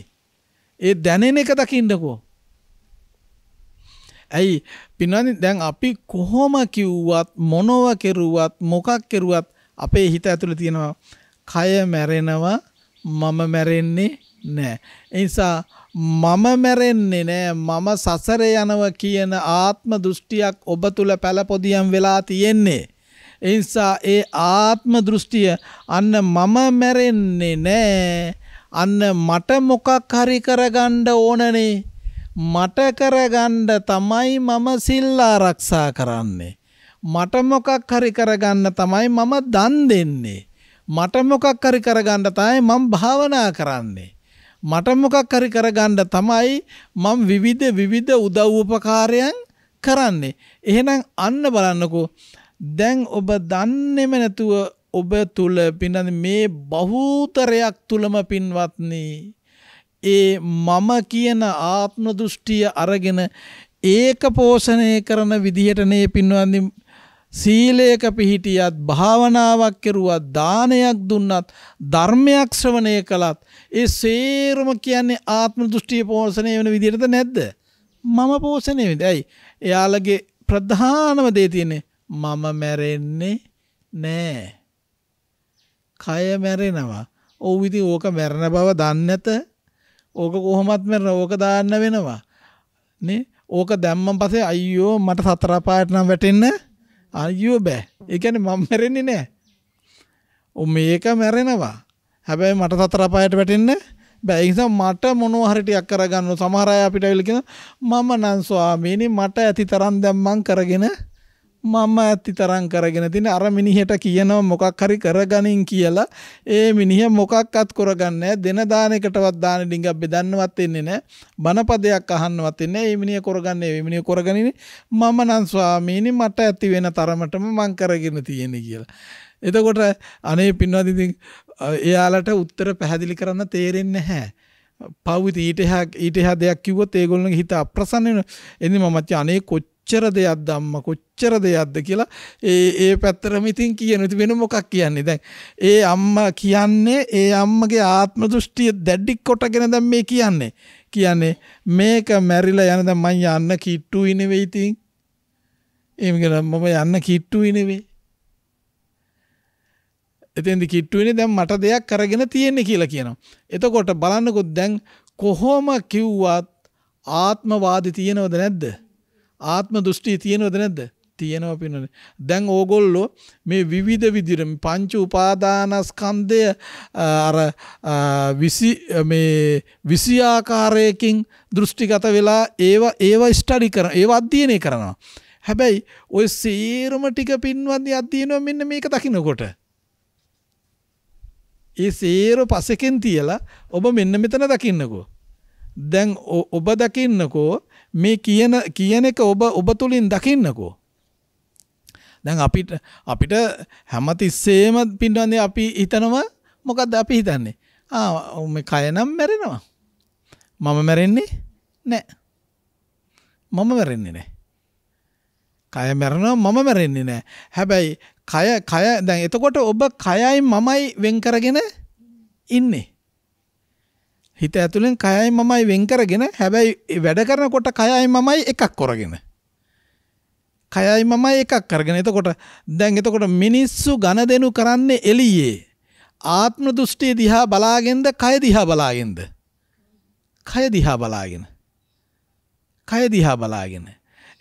ඒ දැනෙන එක දකින්නකෝ. ඇයි පින්නනි දැන් අපි කොහොම කිව්වත් මොනව කෙරුවත් මොකක් කෙරුවත් අපේ හිත ඇතුළේ තියෙනවා කය මැරෙනවා මම මැරෙන්නේ නෑ. ඒ නිසා මම මැරෙන්නේ නෑ මම සසරේ යනවා කියන ආත්ම දෘෂ්ටියක් ඔබ තුල පළපොදියම් වෙලා තියෙන්නේ. ඒ නිසා ඒ ආත්ම දෘෂ්ටිය අන්න මම මැරෙන්නේ නෑ අන්න මට මොකක් හරි කරගන්න ඕනනේ මට කරගන්න තමයි මම සිල් ආරක්ෂා කරන්නේ. මට මොකක් හරි කරගන්න තමයි මම දන් දෙන්නේ. මට මොකක් හරි කරගන්න තමයි මම භාවනා කරන්නේ. මට මොකක් හරි කරගන්න තමයි මම විවිධ විවිධ උදව් උපකාරයන් කරන්නේ. එහෙනම් අන්න බලන්නකෝ දැන් ඔබ දන්නේම නැතුව ඔබ තුල පින්නද මේ බහූතරයක් තුලම පින්වත්නි ඒ මම කියන ආත්ම දෘෂ්ටිය අරගෙන ඒක පෝෂණය කරන විදිහට නේ පින්වන්දි සීලයක පිහිටියත් භාවනාවක් කෙරුවත් දානයක් දුන්නත් ධර්මයක් ශ්‍රවණය කළත් ඒ සේරම කියන්නේ ආත්ම දෘෂ්ටිය පෝෂණය වෙන විදිහටද නැද්ද මම පෝෂණය වෙන්නේ ඇයි එයාලගේ ප්‍රධානම දේ තියෙන්නේ මම මැරෙන්නේ නෑ කය මැරෙනවා ඔව් ඉතින් ඕක මැරෙන බව දන්නේ නැත ඕක කොහොමත් මෙරන ඕක දාන්න වෙනවා නේ ඕක දැම්මන් පසේ අයියෝ මට සතරපායට නම් වැටෙන්න අයියෝ බෑ ඒකැන මම මැරෙන්නේ නෑ ඔ මේක මැරෙනවා හැබැයි මට සතරපායට වැටෙන්න බැයිනිසා මට මොනෝහරිටයක් කරගන්න සමහරය අපිට විලකෙන මම නංස්වාමීනි මට ඇති තරන් දැම්මන් කරගෙන මම ඇති තරම් කරගෙන තින අර මිනිහට කියනවා මොකක් හරි කරගනින් කියලා ඒ මිනිහ මොකක්වත් කරගන්න දෙන දානකටවත් දාන ඩිඟක් බෙදන්නවත් එන්නේ නැහැ බනපදයක් අහන්නවත් එන්නේ ඒ මිනිහ කරගන්නේ ඒ මිනිහ කරගනින්නේ මම නම් ස්වාමීනි මට ඇති වෙන තරමටම මං කරගෙන තියෙන්නේ කියලා එතකොට අනේ පින්වත් ඉතින් එයාලට උත්තර පැහැදිලි කරන්න තේරෙන්නේ නැහැ පව් ඉතින් ඊට එහා ඊට එහා දෙයක් කිව්වොත් ඒගොල්ලන්ගේ හිත අප්‍රසන්න වෙනවා එනි මම අනේ කොච්චර කොච්චර දෙයක් දම්ම කොච්චර දෙයක්ද කියලා ඒ ඒ පැත්තරම ඉතින් කියනති වෙන මොකක් කියන්නේ දැන් ඒ අම්ම කියන්නේ ඒ අම්මගේ ආත්ම දෘෂ්ටිය දැඩ්ඩික් කොටගෙන දැම් මේ කියන්නේ කියන්නේ මේක මැරිල යන ද මං යන්න කිට්ටු ඉනවෙයි ඉතින් ඒමගෙන මම යන්න කිට්ටු ඉනවේ එතෙන්දි කිට්ටුවනි දැන් මට දෙයක් කරගෙන තියෙන්නේ කියලා කියනවා එතකොට බලන්නකොත් දැන් කොහොම කිව්වත් ආත්මවාදී තියෙනවද නැද්ද ආත්ම දෘෂ්ටිය තියෙනවද නැද්ද? තියෙනවා පින්නනේ. දැන් ඕගොල්ලෝ මේ විවිධ විදිහට පංච උපාදානස්කන්ධය අර 20 මේ 20 ආකාරයකින් දෘෂ්ටිගත වෙලා ඒව ඒව ස්ටඩි කරන ඒව අධ්‍යයනය කරනවා. හැබැයි ওই සීරම ටික පින්වන්දි අධ්‍යයනය මෙන්න මේක දකින්නකොට ඒ සීර පසෙකින් තියලා ඔබ මෙන්න මෙතන දකින්නකෝ. දැන් ඔබ දකින්නකෝ මේ කියන කියන එක ඔබ ඔබ තුලින් දකින්නකෝ. දැන් අපිට අපිට හැමතිස්සෙම පින්නන්නේ අපි හිතනම මොකද්ද අපි හිතන්නේ? ආ මේ කය නම් මැරෙනවා. මම මැරෙන්නේ නැහැ. මම මැරෙන්නේ නැහැ. කය මැරෙනවා මම මැරෙන්නේ නැහැ. හැබැයි කය කය දැන් එතකොට ඔබ කයයි මමයි වෙන් කරගෙන ඉන්නේ. හිත ඇතුළෙන් කයයි මමයි වෙන් කරගෙන හැබැයි වැඩ කරනකොට කයයි මමයි එකක් කරගෙන. කයයි මමයි එකක් කරගෙන එතකොට දැන් එතකොට මිනිස්සු ඝන දෙනු කරන්නේ එළියේ. ආත්ම දෘෂ්ටිය දිහා බලාගෙනද කය දිහා බලාගෙනද? කය දිහා බලාගෙන. කය දිහා බලාගෙන.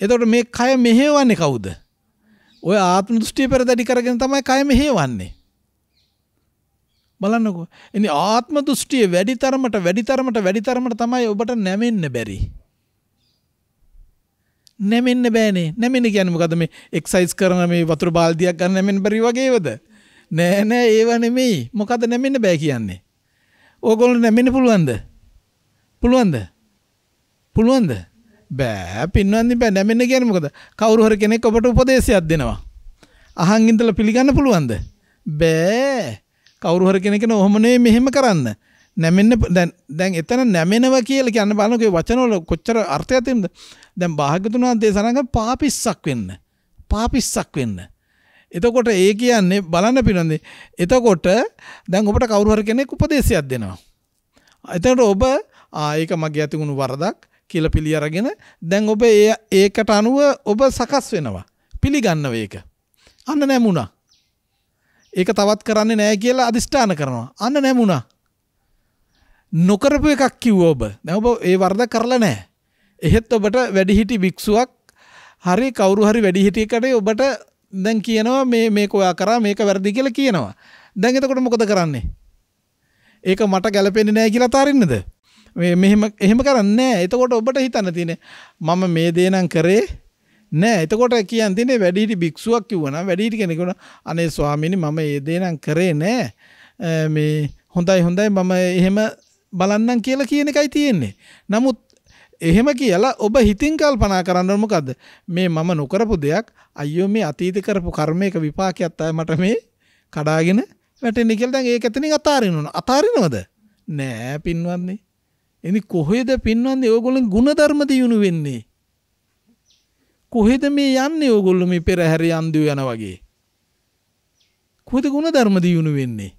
එතකොට මේ කය මෙහෙවන්නේ කවුද? ඔය ආත්ම දෘෂ්ටිය පෙරදැඩි කරගෙන තමයි කය මෙහෙවන්නේ. බලන්නකෝ. එනි ආත්ම දෘෂ්ටිය වැඩි තරමට වැඩි තරමට වැඩි තරමට තමයි ඔබට නැමෙන්න බැරි. නැමෙන්න බෑනේ. නැමෙන්න කියන්නේ මොකද මේ එක්සයිස් කරන මේ වතුර බාල්දියක් ගන්න නැමෙන්න බැරි වගේවද? නෑ නෑ ඒව නෙමෙයි. මොකද නැමෙන්න බෑ කියන්නේ. ඕගොල්ලෝ නැමෙන්න පුළුවන්ද? පුළුවන්ද? පුළුවන්ද? බෑ පින්වන්දි බෑ නැමෙන්න කියන්නේ මොකද? කවුරු හරි කෙනෙක් ඔබට උපදේශයක් දෙනවා. අහන් ඉඳලා පිළිගන්න පුළුවන්ද? බෑ කවුරු හරි කෙනෙක් කියන ඔහොම නෙවෙයි මෙහෙම කරන්න. නැමෙන්න දැන් දැන් එතන නැමෙනවා කියලා කියන්න බලනකො ඒ වචනවල කොච්චර අර්ථයක් තියෙනද දැන් භාග්‍යතුන් වහන්සේ සරංග පාපිස්සක් වෙන්න පාපිස්සක් වෙන්න එතකොට ඒ කියන්නේ බලන්න පිළිබඳ එතකොට දැන් ඔබට කවුරු හරි කෙනෙක් උපදේශයක් දෙනවා එතකොට ඔබ ආ ඒක මගේ ඇතිවුණු වරදක් කියලා පිළි අරගෙන දැන් ඔබ ඒකට අනුව ඔබ සකස් වෙනවා පිළිගන්නව ඒක අන්න නැමුණා ඒක තවත් කරන්නේ නෑ කියලා අධිෂ්ඨාන කරනවා. අන්න නැමුණා. නොකරපු එකක් කිව්ව ඔබ. දැන් ඔබ ඒ වරද කරලා නෑ. එහෙත් ඔබට වැඩිහිටි භික්ෂුවක් හරි කවුරු හරි වැඩිහිටියකට ඔබට දැන් කියනවා මේ මේක ඔයා කරා මේක වැරදි කියලා කියනවා. දැන් එතකොට මොකද කරන්නේ? ඒක මට ගැලපෙන්නේ නැහැ කියලා තාරින්නද? මේ මෙහෙම එහෙම කරන්නේ නැහැ. එතකොට ඔබට හිතන්න තියෙන්නේ මම මේ දේ නම් කරේ නෑ එතකොට කියන් තිනේ වැඩිහිටි භික්ෂුවක් කිව්වනම් වැඩිහිටි කෙනෙකුට අනේ ස්වාමීනි මම ඒ දේ නම් කරේ නෑ මේ හොඳයි හොඳයි මම එහෙම බලන්නම් කියලා කියන එකයි තියෙන්නේ. නමුත් එහෙම කියලා ඔබ හිතින් කල්පනා කරන්න මොකද්ද? මේ මම නොකරපු දෙයක් අයියෝ මේ අතීත කරපු කර්මයක විපාකයක් තමයි මට මේ කඩාගෙන වැටෙන්නේ කියලා දැන් ඒක එතනින් අතාරිනවන. අතාරිනවද? නෑ පින්වත්නි. එනි කොහෙද පින්වත්නි ඔයගොල්ලන් ಗುಣධර්ම දියුණු වෙන්නේ? කොහෙද මේ යන්නේ ඕගොල්ලෝ මේ පෙරහැර යන්දිය යන වගේ කොහෙද ගුණ ධර්ම දියුණු වෙන්නේ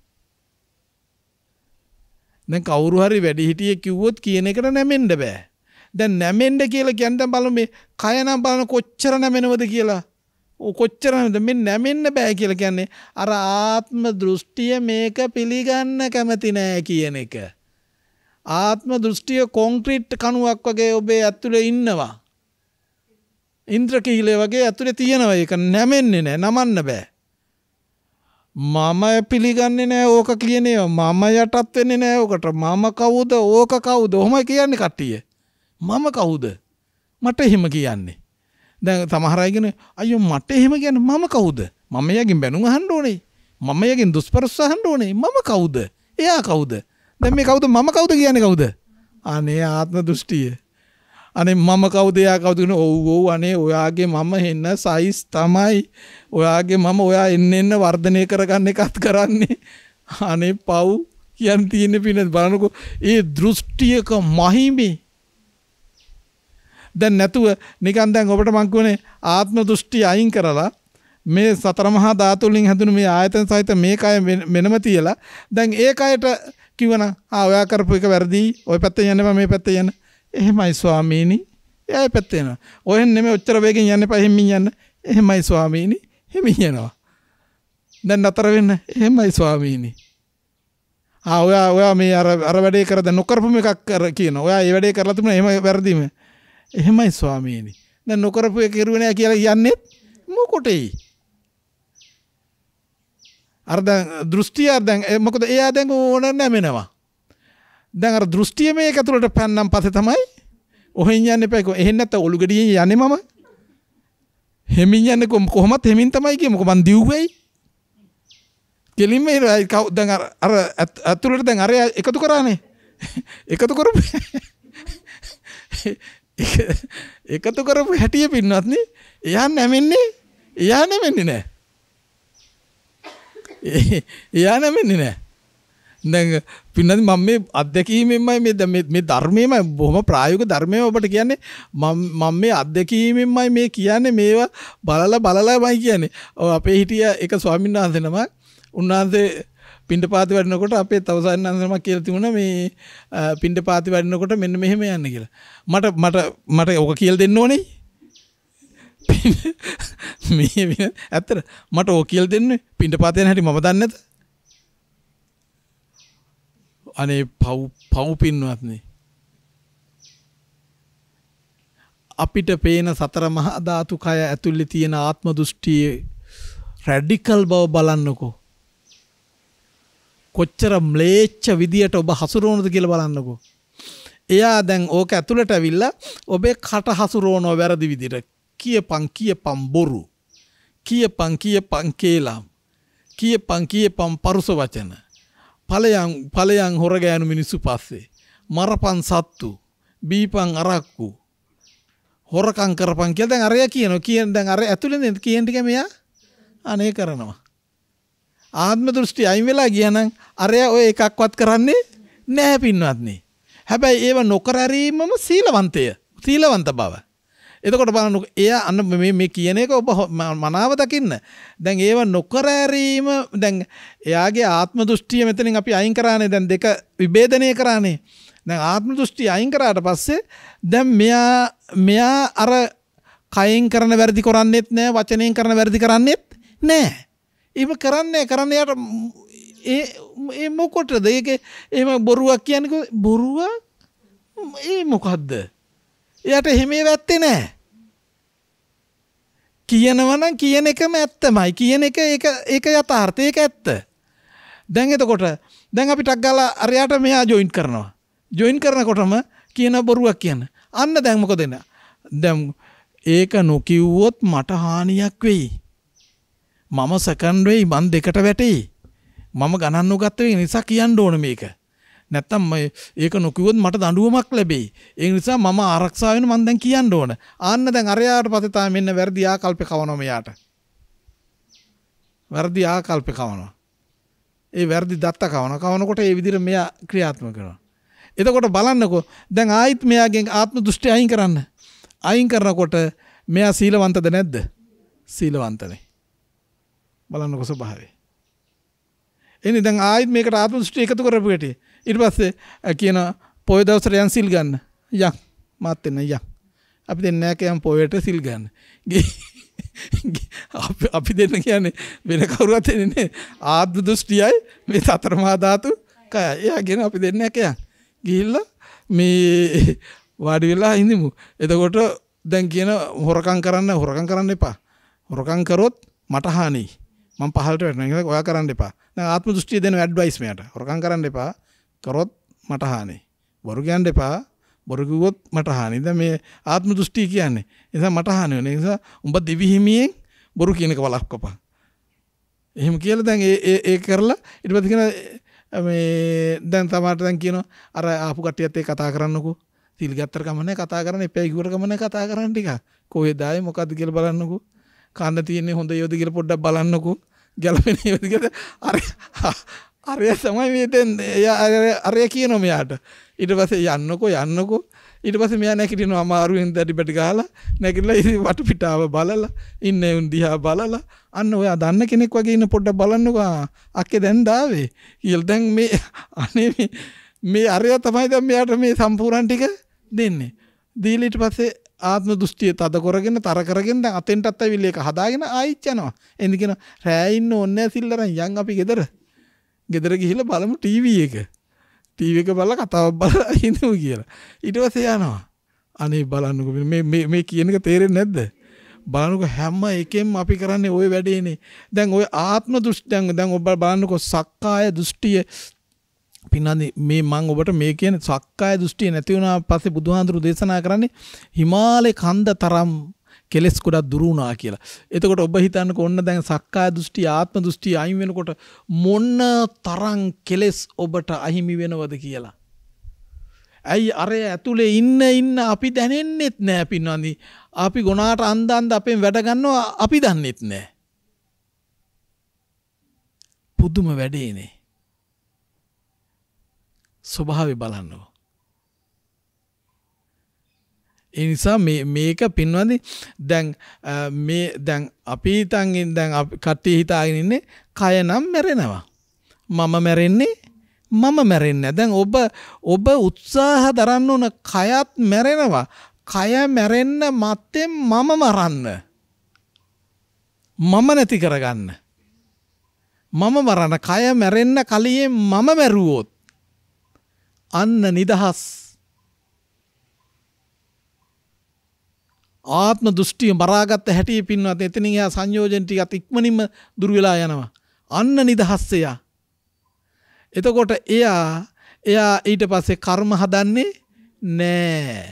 දැන් කවුරු හරි වැඩි හිටියෙ කිව්වොත් කියන එකට නැමෙන්න බෑ දැන් නැමෙන්න කියලා කියන්නේ දැන් බලමු මේ කය නම් බලන කොච්චර නැමෙනවද කියලා ඔ කොච්චර මේ නැමෙන්න බෑ කියලා කියන්නේ අර ආත්ම දෘෂ්ටිය මේක පිළිගන්න කැමති නෑ කියන එක. ආත්ම දෘෂ්ටිය කොන්ක්‍රීට් කණුවක් වගේ ඔබේ ඇතුලේ ඉන්නවා. ඉන්ද්‍රකීලය වගේ ඇතුළේ තියෙනවා ඒක නැමෙන්නේ නෑ නමන්න බෑ. මම පිළිගන්නේ නෑ ඕක කියනේ මම යටත් වෙන්නේ නෑ ඕකට මම කවුද ඕක කවුද ඔහොමයි කියන්නේ කට්ටිය. මම කවුද? මට එහෙම කියන්නේ. දැන් සමහර අය කියන්නේ අයියෝ මට එහෙම කියන්නේ මම කවුද? මම යකින් බැනුම් අහන්න ඕනේ. මම යකින් දුස්පරස් අහන්න ඕනේ. මම කවුද? එයා කවුද? දැන් මේ කවුද මම කවුද කියන්නේ කවුද? අනේ ආත්ම දෘෂ්ටියේ අනේ මම කවුද එයා කවුද කියන ඔව් ඔව් අනේ ඔයාගේ මම හෙන්න සයිස් තමයි ඔයාගේ මම ඔයා එන්න එන්න වර්ධනය කරගන්න එකත් කරන්නේ අනේ පව් කියන් තියෙන පින බලනකො ඒ දෘෂ්ටියක මහිමේ දැන් නැතුව නිකන් දැන් ඔබට මං කියනේ ආත්ම දෘෂ්ටි අයින් කරලා මේ සතර මහා ධාතු වලින් හැදුණු මේ ආයතන සහිත මේකය මෙනම තියලා දැන් ඒකයට කිව්වනම් ආ ඔයා කරපු එක වැරදි ওই පැත්තෙන් යන්න එපා මේ පැත්තෙන් යන්න එහෙමයි ස්වාමීනි. එයා පැත්ත වෙනවා. ඔහෙන් නෙමෙයි ඔච්චර වේගෙන් යන්න එපා එහෙමින් යන්න. එහෙමයි ස්වාමීනි. එහෙමින් යනවා. දැන් නතර වෙන්න. එහෙමයි ස්වාමීනි. ආ ඔයා ඔයා මේ අර අර වැඩේ කර දැන් නොකරපු එකක් කර කියනවා. ඔයා මේ වැඩේ කරලා තිබුණා එහෙම වැරදීම. එහෙමයි ස්වාමීනි. දැන් නොකරපු එක කෙරුවේ නෑ කියලා කියන්නේ මොකොටෙයි? අර දැන් දෘෂ්ටිය අර දැන් මොකද එයා දැන් ඕන නැමෙනවා. දැන් අර දෘෂ්ටිය මේක ඇතුළට පැන්නම් පස්සේ තමයි ඔහෙන් යන්න එපා කිව්වා. එහෙන් නැත්නම් ඔලු ගෙඩියෙන් යන්නේ මම. හෙමින් යන්නේ කොහොමත් හෙමින් තමයි ගියේ. මොකද මං දිව්වෙයි. කෙලින්ම දැන් අර අර ඇතුළට දැන් අර එකතු කරානේ. එකතු කරපු එකතු කරපු හැටිය පින්නවත් නේ. එයා නැමෙන්නේ. එයා නැමෙන්නේ නෑ. එයා නැමෙන්නේ නෑ. දැන් පින්නද මම මේ අත්දැකීමෙන්මයි මේ දැන් මේ ධර්මයේම බොහොම ප්‍රායෝගික ධර්මයේ ඔබට කියන්නේ මම මම මේ අත්දැකීමෙන්මයි මේ කියන්නේ මේවා බලලා බලලාමයි කියන්නේ. ඔව් අපේ හිටිය එක ස්වාමීන් වහන්සේ නම උන්වහන්සේ පින්ඩපාති වඩනකොට අපේ තව සන්නන්දම කියලා තිබුණා මේ පින්ඩපාති වඩනකොට මෙන්න මෙහෙම යන්න කියලා. මට මට මට ඕක කියලා දෙන්න ඕනේ. මේ ඇත්තට මට ඕක කියලා දෙන්න පින්ඩපාතේ හැටි මම දන්නේ නැත. අනේ පව් පව් පින්වත්නි අපිට පේන සතර මහා ධාතු කය ඇතුලේ තියෙන ආත්ම දෘෂ්ටියේ රැඩිකල් බව බලන්නකෝ කොච්චර ම්ලේච්ච විදියට ඔබ හසුරුවනද කියලා බලන්නකෝ එයා දැන් ඕක ඇතුළට ඇවිල්ලා ඔබේ කට හසුරුවනෝ වැරදි විදිහට කියපන් කියපන් බොරු කියපන් කියපන් කේලම් කියපන් කියපන් පරුස වචන පලයන් පලයන් හොරගෑනු මිනිස්සු පස්සේ. මරපන් සත්තු බීපන් අරක්කු හොරකං කරපන් කියල දැන් අරය කියන කියෙන් දැන් අර ඇතුළෙ ද කියටික මෙයා අනේ කරනවා. ආත්ම දෘෂ්ටි අයින් වෙලා කියනම් අරය ඔය එකක්වත් කරන්නේ නෑ පින්වත්න්නේ. හැබැයි ඒව නොකරැරීමම සීලවන්තය සීලවන්ත බව. එතකොට බලන්නු එය අන්න මේ කියන එක ඔබ මනාව දකින්න. දැන් ඒව නොකරෑරීම දැන් එයාගේ ආත්ම දෘෂ්ටිය මෙතනින් අපි අයින් කරානේ දැන් දෙක විභේදනය කරානේ. දැන් ආත්ම දෘෂ්ටි අයින් කරාට පස්සේ දැන් මෙයා මෙයා අර කයින් කරන වැරදි කරන්නේත් නෑ වචනයෙන් කරන වැරදි කරන්නේත් නෑ. ඒව කරන්නේ කරන්න යාට ඒ ඒ මොකොටද ඒක එහෙම බොරුවක් කියන්නේ බොරුවක් ඒ මොකද්ද? එයාට හිමේ වැත්තේ නෑ. කියනවනම් කියන එකම ඇත්තමයි. කියන එක ඒක ඒක යථාර්ථය ඒක ඇත්ත. දැන් එතකොට දැන් අපි ටක් ගාලා අරයාට මෙයා ජොයින් කරනවා. ජොයින් කරනකොටම කියන බොරුවක් කියන. අන්න දැන් මොකද එන? දැන් ඒක නොකිව්වොත් මට හානියක් වෙයි. මම සෙකන්ඩ් වෙයි මං දෙකට වැටෙයි. මම ගණන් උගත්ත නිසා කියන්න ඕන මේක. නැත්තම් ඒක නොකිවොත් මට දඬුවමක් ලැබෙයි. ඒ නිසා මම ආරක්ෂා වෙන මම දැන් කියන්න ඕන. ආන්න දැන් අරයාට පස්සේ තමයි මෙන්න වැරදි ආකල්ප කවනවා මෙයාට. වැරදි ආකල්ප කවනවා. ඒ වැරදි දත්ත කවනවා. කවනකොට ඒ විදිහට මෙයා ක්‍රියාත්මක කරනවා. එතකොට බලන්නකෝ දැන් ආයිත් මෙයාගෙන් ආත්ම දෘෂ්ටි අයින් කරන්න. අයින් කරනකොට මෙයා සීලවන්තද නැද්ද? සීලවන්තනේ. බලන්නකෝ ස්වභාවය. එනි දැන් ආයිත් මේකට ආත්ම දෘෂ්ටි එකතු කරපු හැටි. ඉට පස්සේ කියන පොය දවසර යන් සිල් ගන්න යක් මත් එන්න යක් අපි දෙන්නෑකයම් පොයට සිල් ගන්න අපි දෙන්න කියන්නේ වෙන කවරුවත් එන්නේ ආද්‍ය දෘෂ්ටියයි මේ සතරමාධාතු කය එයාගෙන අපි දෙන්න එකයන් ගිහිල්ල මේ වාඩි වෙලා හිඳමු එතකොට දැන් කියන හොරකං කරන්න හොරකං කරන්න එපා හොරකං කරොත් මට හානි මම පහලට වැටෙනවා කියලා ඔයා කරන්න එපා. දැන් ආත්ම දෘෂ්ටිය දෙන ඇඩ්වයිස් මෙයාට. හොරකම් කරන්න එපා. කරොත් මට හානි. බොරු කියන්න එපා. බොරු කිව්වොත් මට හානි. දැන් මේ ආත්ම දෘෂ්ටි කියන්නේ. ඒ නිසා මට හානි වෙන. ඒ නිසා උඹ දිවි හිමියෙන් බොරු කියන එක වළක්වපන්. එහෙම කියලා දැන් ඒ ඒ කරලා ඊට පස්සේ කියන මේ දැන් තමාට දැන් කියනවා අර ආපු කට්ටියත් ඒ කතා කරන්නකෝ. සිල් ගත්තර ගමනේ කතා කරන්න එපැයි කිව්වට ගමනේ කතා කරන්න ටික. කොහෙද ආයේ මොකද්ද කියලා බලන්නකෝ. කන්න තියෙන්නේ හොඳ යෝද කියලා පොඩ්ඩක් බලන්නකෝ. ගැලපෙන යෝද කියලා අර අරය සමයි මේතෙන් අරය කියන මෙයාට ඉට පසේ යන්නකෝ යන්නකෝ ඉට පස මෙයා නැකිටන අමාරුවෙන් දැඩි පැටි ගාලා නැකිල්ල ඉ වට පිටාව බලල ඉන්න එවුන් දිහා බලලා අන්න ඔයා දන්න කෙනෙක් වගේ ඉන්න පොඩ්ඩ බලන්නකවා අක්කේ දැන්ඩාවේ කියල් දැන් මේ අනේ මේ අරය තමයි දැම් මෙයාට මේ සම්පූරන් ටික දෙන්නේ දීලිට පස්සේ ආත්ම දෘෂ්ටිය තද කරගෙන තර කරගෙන දැන් අතෙන්ටත් ඇවිල්ලා ඒක හදාගෙන ආයිච්චනවා එඳගෙන රෑ ඉන්න ඕනේ සිල්ලරන් යන් අපි ගෙදර ගෙදර ගිහිල බලමු ටීව එක ටීව එක බල කතාවක් බල හිඳමු කියලා ඉටවස යනවා අනේ බලන්නක මේ කියනක තේරෙන් නැද්ද බලනුක හැම්ම එකෙන් අපි කරන්නේ ඔය වැඩේනේ දැන් ඔය ආත්ම දුෘෂ්ටයන්ග දැන් ඔබ බලන්නකො සක්කාය දෘෂ්ටිය පින්නද මේ මං ඔබට මේ කියන සක්කාය දෘෂ්ටිය නැතිවුණා පස්සේ බුදුහාඳුරු දේශනා කරන්නේ හිමාලය කන්ද තරම් කෙලෙස් ගොඩක් දුරු වුණා කියලා. එතකොට ඔබ හිතන්න කොන්න දැන් සක්කාය දෘෂ්ටි ආත්ම දෘෂ්ටි අයින් වෙනකොට මොන්න තරම් කෙලෙස් ඔබට අහිමි වෙනවද කියලා. ඇයි අරය ඇතුලේ ඉන්න ඉන්න අපි දැනෙන්නෙත් නෑ පින්වන්දි. අපි ගොනාට අන්දන්ද අපෙන් වැඩ ගන්නවා අපි දන්නෙත් නෑ. පුදුම වැඩේනේ. ස්වභාවය බලන්නකෝ. එනිසා මේක පින්වද දැන් මේ දැන් අපි හිතන්ගෙන් දැන් කට්ටිය හිතාගෙනන්නේ කය නම් මැරෙනවා. මම මැරෙන්නේ මම මැරෙන්න දැන් ඔබ ඔබ උත්සාහ දරන්න ඕන කයත් මැරෙනවා කය මැරෙන්න මත්තෙන් මම මරන්න මම නැති කරගන්න මම මරණ කය මැරෙන්න කලියෙන් මම මැරුවොත් අන්න නිදහස් ආත්ම දෘෂ්ටිය මරාගත්ත හැටිය පින්වත් එතනින් එයා සංයෝජන ටිකත් ඉක්මනින්ම දුර වෙලා යනවා. අන්න නිදහස් එයා. එතකොට එයා එයා ඊට පස්සේ කර්ම හදන්නේ නෑ.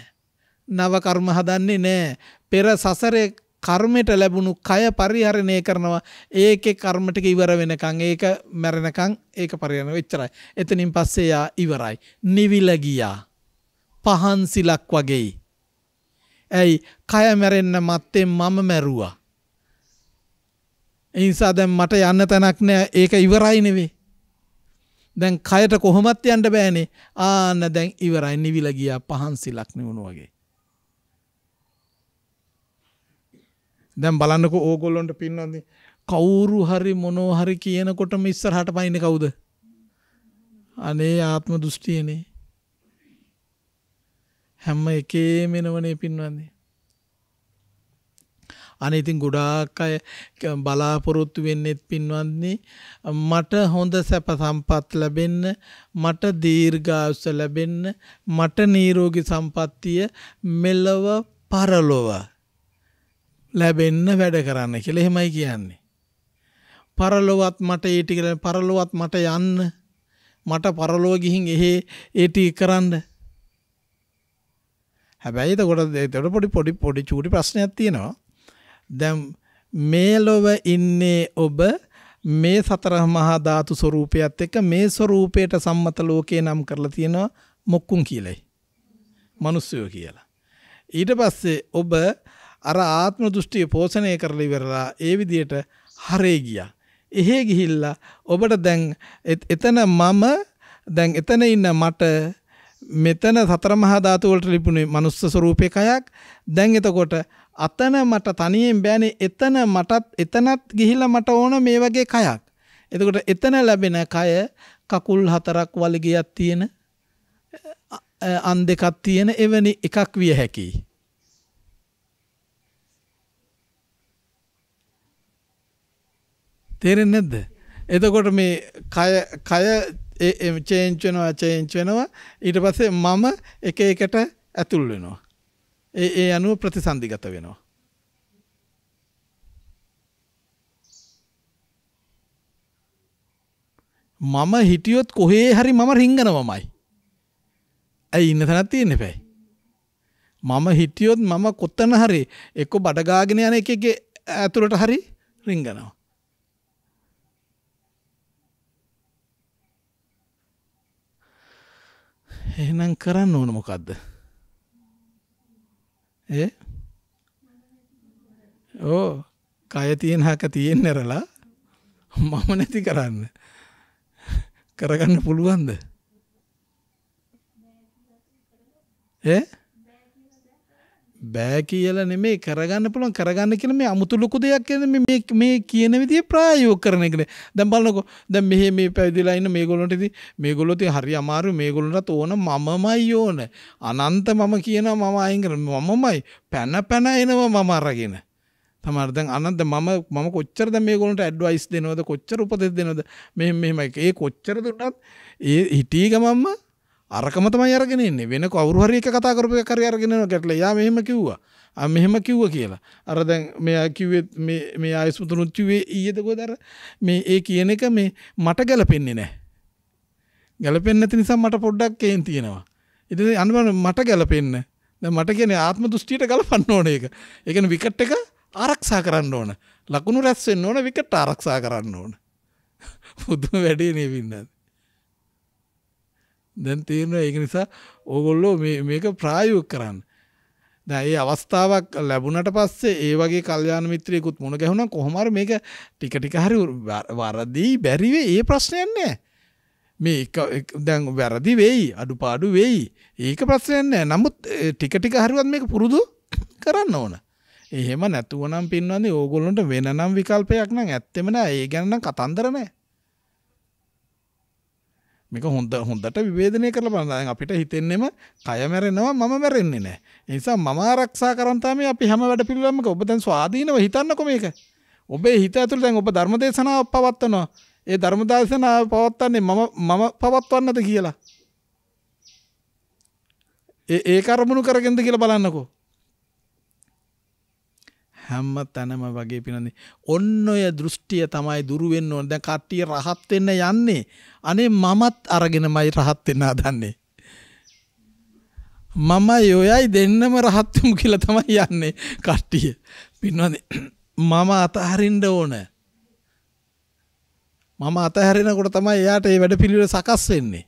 නව කර්ම හදන්නේ නෑ. පෙර සසරේ කර්මයට ලැබුණු කය පරිහරණය කරනවා. ඒකේ කර්ම ටික ඉවර වෙනකන් ඒක මැරෙනකන් ඒක පරිහරණය වෙච්චරයි. එතනින් පස්සේ එයා ඉවරයි. නිවිල ගියා. පහන් සිලක් වගේයි. ඇයි කය මැරෙන්න මත්තෙන් මම මැරුවා. ඒ නිසා දැන් මට යන්න තැනක් නෑ ඒක ඉවරයි නෙවේ. දැන් කයට කොහොමත් යන්න බෑනේ. ආන්න දැන් ඉවරයි නිවිලා ගියා පහන් සිලක් නෙවුණු වගේ. දැන් බලන්නකෝ ඕගොල්ලොන්ට පින්නන්නේ කවුරු හරි මොනෝ හරි කියනකොටම ඉස්සරහට පයින්නේ කවුද? අනේ ආත්ම දෘෂ්ටියනේ. හැම්ම එකේ මෙනවනේ පින්වන්නේ. අනේ ඉතින් ගොඩාක් අය බලාපොරොත්තු වෙන්නෙත් පින්වත්නි මට හොඳ සැප සම්පත් ලැබෙන්න මට දීර්ඝායුෂ ලැබෙන්න මට නිරෝගී සම්පත්තිය මෙලව පරලොව ලැබෙන්න වැඩ කරන්න කියලා එහෙමයි කියන්නේ. පරලොවත් මට ඒ ටික පරලොවත් මට යන්න මට පරලොව ගිහින් එහේ ඒ ටික කරන්න හැබැයි එතකොට එතකොට පොඩි පොඩි පොඩි චූටි ප්‍රශ්නයක් තියෙනවා. දැන් මේ ලොව ඉන්නේ ඔබ මේ සතර මහා ධාතු ස්වરૂපයත් එක්ක මේ ස්වરૂපයට සම්මත ලෝකේ නම් කරලා තියෙනවා මොක්කුන් කියලායි. මිනිස්සුયો කියලා. ඊට පස්සේ ඔබ අර ආත්ම දෘෂ්ටිය පෝෂණය කරලා ඉවරලා ඒ විදියට හරේ ගියා. එහෙ ගිහිල්ලා ඔබට දැන් එතන මම දැන් එතන ඉන්න මට මෙතන සතර මහා ධාතු වලට ලිපුණේ මනුස්ස ස්වරූපේ කයක්. දැන් එතකොට අතන මට තනියෙන් බෑනේ එතන මටත් එතනත් ගිහිල්ලා මට ඕන මේ වගේ කයක්. එතකොට එතන ලැබෙන කය කකුල් හතරක් වලිගයක් තියෙන අන් දෙකක් තියෙන එවැනි එකක් විය හැකියි. තේරෙන්නේ නැද්ද? එතකොට මේ කය කය ඒ චේන්ච් වෙනවා චේන්ච් වෙනවා ඊට පස්සේ මම එක එකට ඇතුල් වෙනවා. ඒ ඒ අනුව ප්‍රතිසන්දිගත වෙනවා. මම හිටියොත් කොහේ හරි මම රිංගනවමයි. ඇයි ඉන්න තැනක් තියෙන්නේ පැයි. මම හිටියොත් මම කොත්තන හරි එක්ක බඩගාගෙන යන එකගේ ඇතුළට හරි රිංගනවා. එහෙනම් කරන්න ඕන මොකක්ද? ඈ? ඕ, කය තියෙන හක තියෙන්න ඇරලා මම නැති කරන්න. කරගන්න පුළුවන්ද? ඈ? බෑ කියල නෙමේ කරගන්න පුළුවන් කරගන්න කියල මේ අමුතු ලොකු දෙයක් මේ කියන විදි ප්‍රායෝග කරන එකට දැම් බලන්නකො දැ මෙහ මේ පැදිලයින්න මේගොලොට ති මේගොලොති හරි අමාරු මේගොලට ඕන මමමයි ඕන අනන්ත මම කියන මම අයිංකර මමමයි පැන පැන එනවා මම අරගෙන තමර්ද අනද මම ම කොච්චර මේගොලට ඇඩ්වයිස් දෙනවද කොච්චර උපදෙස් දෙනවද මෙ මෙමයි ඒ කොච්චර දුටත් ඒ හිටීගමම්ම අරකම තමයි අරගෙන ඉන්නේ වෙන කවුරු හරි එක කතා කරපු එකක් හරි අරගෙන යනවා ගැටල. යා මෙහෙම කිව්වා. ආ මෙහෙම කිව්වා කියලා. අර දැන් මෙයා කිව්වේ මේ මේ ආයසුතුනුත් කිව්වේ ඊයේද කොහෙද අර මේ ඒ කියන එක මේ මට ගැලපෙන්නේ නැහැ. ගැලපෙන්නේ නැති නිසා මට පොඩ්ඩක් කේන් තියෙනවා. ඉතින් අනුබල මට ගැලපෙන්න. දැන් මට කියන්නේ ආත්ම දෘෂ්ටියට ගලපන්න ඕන ඒක. ඒ කියන්නේ විකට් එක ආරක්ෂා කරන්න ඕන. ලකුණු රැස් වෙන්න ඕන විකට් ආරක්ෂා කරන්න ඕන. පුදුම වැඩේ නේ වින්නත්. දැන් තේරෙනවා ඒක නිසා ඕගොල්ලෝ මේක ප්‍රායෝගික කරන්න. දැන් මේ අවස්ථාවක් ලැබුණට පස්සේ ඒ වගේ කල්යාණ මිත්‍රයෙකුත් මුණ ගැහුණා කොහොම හරි මේක ටික ටික හරි වරදී බැරි වෙයි ඒ ප්‍රශ්නයක් නෑ. මේ එක දැන් වැරදි වෙයි අඩුපාඩු වෙයි. ඒක ප්‍රශ්නයක් නෑ. නමුත් ටික ටික හරිවත් මේක පුරුදු කරන්න ඕන. එහෙම නැතුවනම් පින්වන්නේ ඕගොල්ලන්ට වෙනනම් විකල්පයක් නම් ඇත්තෙම නෑ. ඒ ගැන නම් කතන්දර නෑ. මේක හොඳ හොඳට විවේදනය කරලා බලන්න. දැන් අපිට හිතෙන්නෙම කය මැරෙනවා මම මැරෙන්නේ නැහැ. ඒ නිසා මම ආරක්ෂා කරන් තමයි අපි හැම වැඩ පිළිවෙලම ඔබ දැන් ස්වාධීනව හිතන්නකෝ මේක. ඔබේ හිත ඇතුළේ දැන් ඔබ ධර්මදේශනාව පවත්වනවා. ඒ ධර්මදේශනාව පවත්වන්නේ මම මම පවත්වන්නද කියලා. ඒ ඒ කරමුණු කරගෙනද කියලා බලන්නකෝ. හැම තැනම වගේ පිනන්නේ ඔන්න ඔය දෘෂ්ටිය තමයි දුරු වෙන්න ඕන දැන් කට්ටිය රහත් වෙන්න යන්නේ අනේ මමත් අරගෙනමයි රහත් වෙන්න හදන්නේ මම යොයයි දෙන්නම රහත් වෙමු කියලා තමයි යන්නේ කට්ටිය පිනවද මම අතහරින්න ඕන මම අතහැරෙනකොට තමයි එයාට මේ වැඩ පිළිවෙල සකස් වෙන්නේ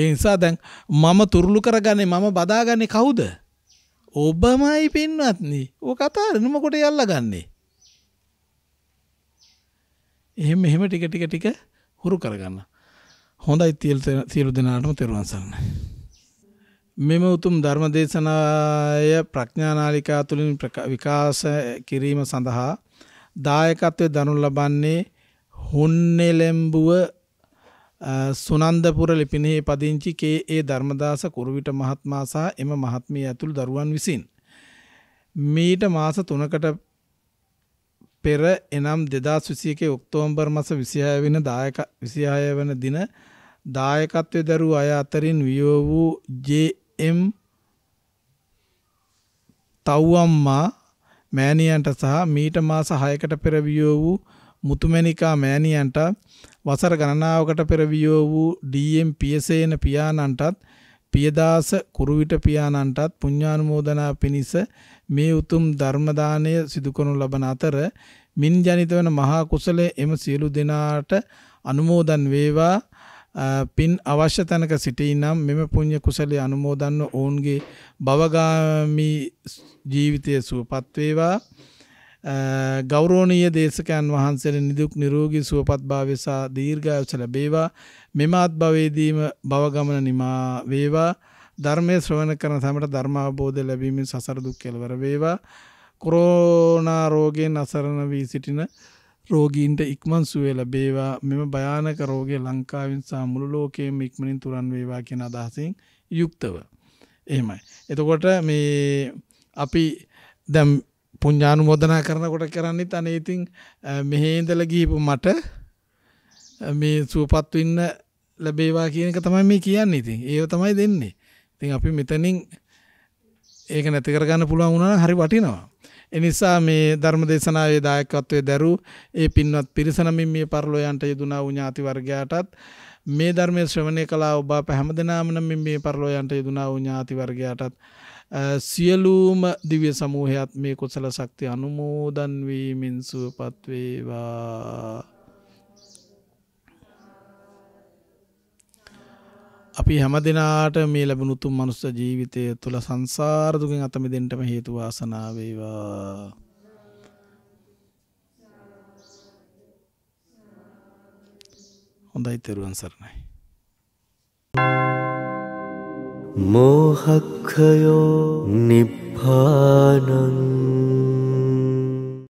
ඒ නිසා දැන් මම තුරුළු කරගන්නේ මම බදාගන්නේ කවුද? ඔබමයි පින්වත්නි. ඔය කතාවරනම කොට යල්ලගන්නේ. එහෙම එහෙම ටික ටික ටික හුරු කරගන්න. හොඳයි සියලු දෙනාටම තෙරුවන් සරණයි. මෙම උතුම් ධර්ම දේශනාය ප්‍රඥානාලිකා තුළින් විකාශ කිරීම සඳහා දායකත්වය දනු ලබන්නේ හුන්නෙලෙම්බුව සුනන්දපුර ලිපිනෙහි පදිංචි කේ ඒ ධර්මදාස කුරුවිට මහත්මා සහ එම මහත්මිය ඇතුළු දරුවන් විසින් මීට මාස 3කට පෙර එනම් 2021 ඔක්තෝබර් මාස 26 වෙනි දායක 26 වෙනි දින දායකත්වයේ දරුව අය අතරින් වියෝ වූ ජේ.එම්. තව්වම්මා මෑණියන්ට සහ මීට මාස 6කට පෙර වියෝ වූ මුතුමැණිකා මෑණියන්ට වසර ගණනාවකට පෙර වියෝ වූ ඩීඑම් පියසේන පියාණන්ටත් පියදාස කුරුවිට පියාණන්ටත් පුණ්‍යානුමෝදනා පිණිස මේ උතුම් ධර්ම දාණය සිදු කරනු ලබන අතර මින් ජනිත වන මහා කුසලයේ එම සියලු දෙනාට අනුමෝදන් වේවා පින් අවශ්‍ය තැනක සිටිනම් මෙම පුණ්‍ය කුසලයේ අනුමෝදන්ව ඔවුන්ගේ භවගාමි ජීවිතය සුවපත් වේවා ගෞරෝණීය දේශකයන් වහන්සේට නිදුක් නිරෝගී සුවපත් භාවසා දීර්ඝායුෂ ලැබේවා මෙම ආත්භවයේදීම භව ගමන නිමා වේවා ධර්මයේ ශ්‍රවණය කරන සමට ධර්ම අවබෝධය ලැබීමෙන් සසර දුක් කෙලවර වේවා කොරෝනා රෝගයෙන් අසරණ වී සිටින රෝගීන්ට ඉක්මන් සුවේ ලැබේවා මෙම භයානක රෝගය ලංකාවෙන් සහ මුළු ලෝකෙම ඉක්මනින් තුරන් වේවා කියන අදහසින් යුක්තව එහෙමයි එතකොට මේ අපි දැන් පුඤ්ඥානුමෝදනා කරනකොට කරන්නත් අනේ ඉතින් මෙහේන්දල ගිහිපු මට මේ සුවපත්වන්න ලැබේවා කියන එක තමයි මේ කියන්න ඉතින් ඒව තමයි දෙන්නේ ඉතින් අපි මෙතනින් ඒක නැති කරගන්න පුළුවන් වුණා හරි වටිනවා එනිසා මේ ධර්ම දේශනාවේ දායකත්වයේ දරු ඒ පින්වත් පිරිස නමින් මේ පරලෝයන්ට යෙදුනා වූ ඥාති වර්ගයාටත් මේ ධර්මයේ ශ්‍රවණය කළා ඔබ අප හැමදෙනාම නම් මේ පරලෝයන්ට යෙදුනා වූ ඥාති වර්ගයාටත් සියලූම දිව්‍ය සමූහයත් මේ කොසල සක්ති අනුමෝදන්වීමින් සුවපත් වේවා අපි හැම දෙනාට මේ ලැබුණුතුම් මනුස්ස ජීවිතය තුළ සංසාර්දුකින් අතමි දෙෙන්ටම හේතු වාසනාවේවා. හොඳයි තෙරුවන් සරණයි. Thank you. मोहक्षयो निप्भानं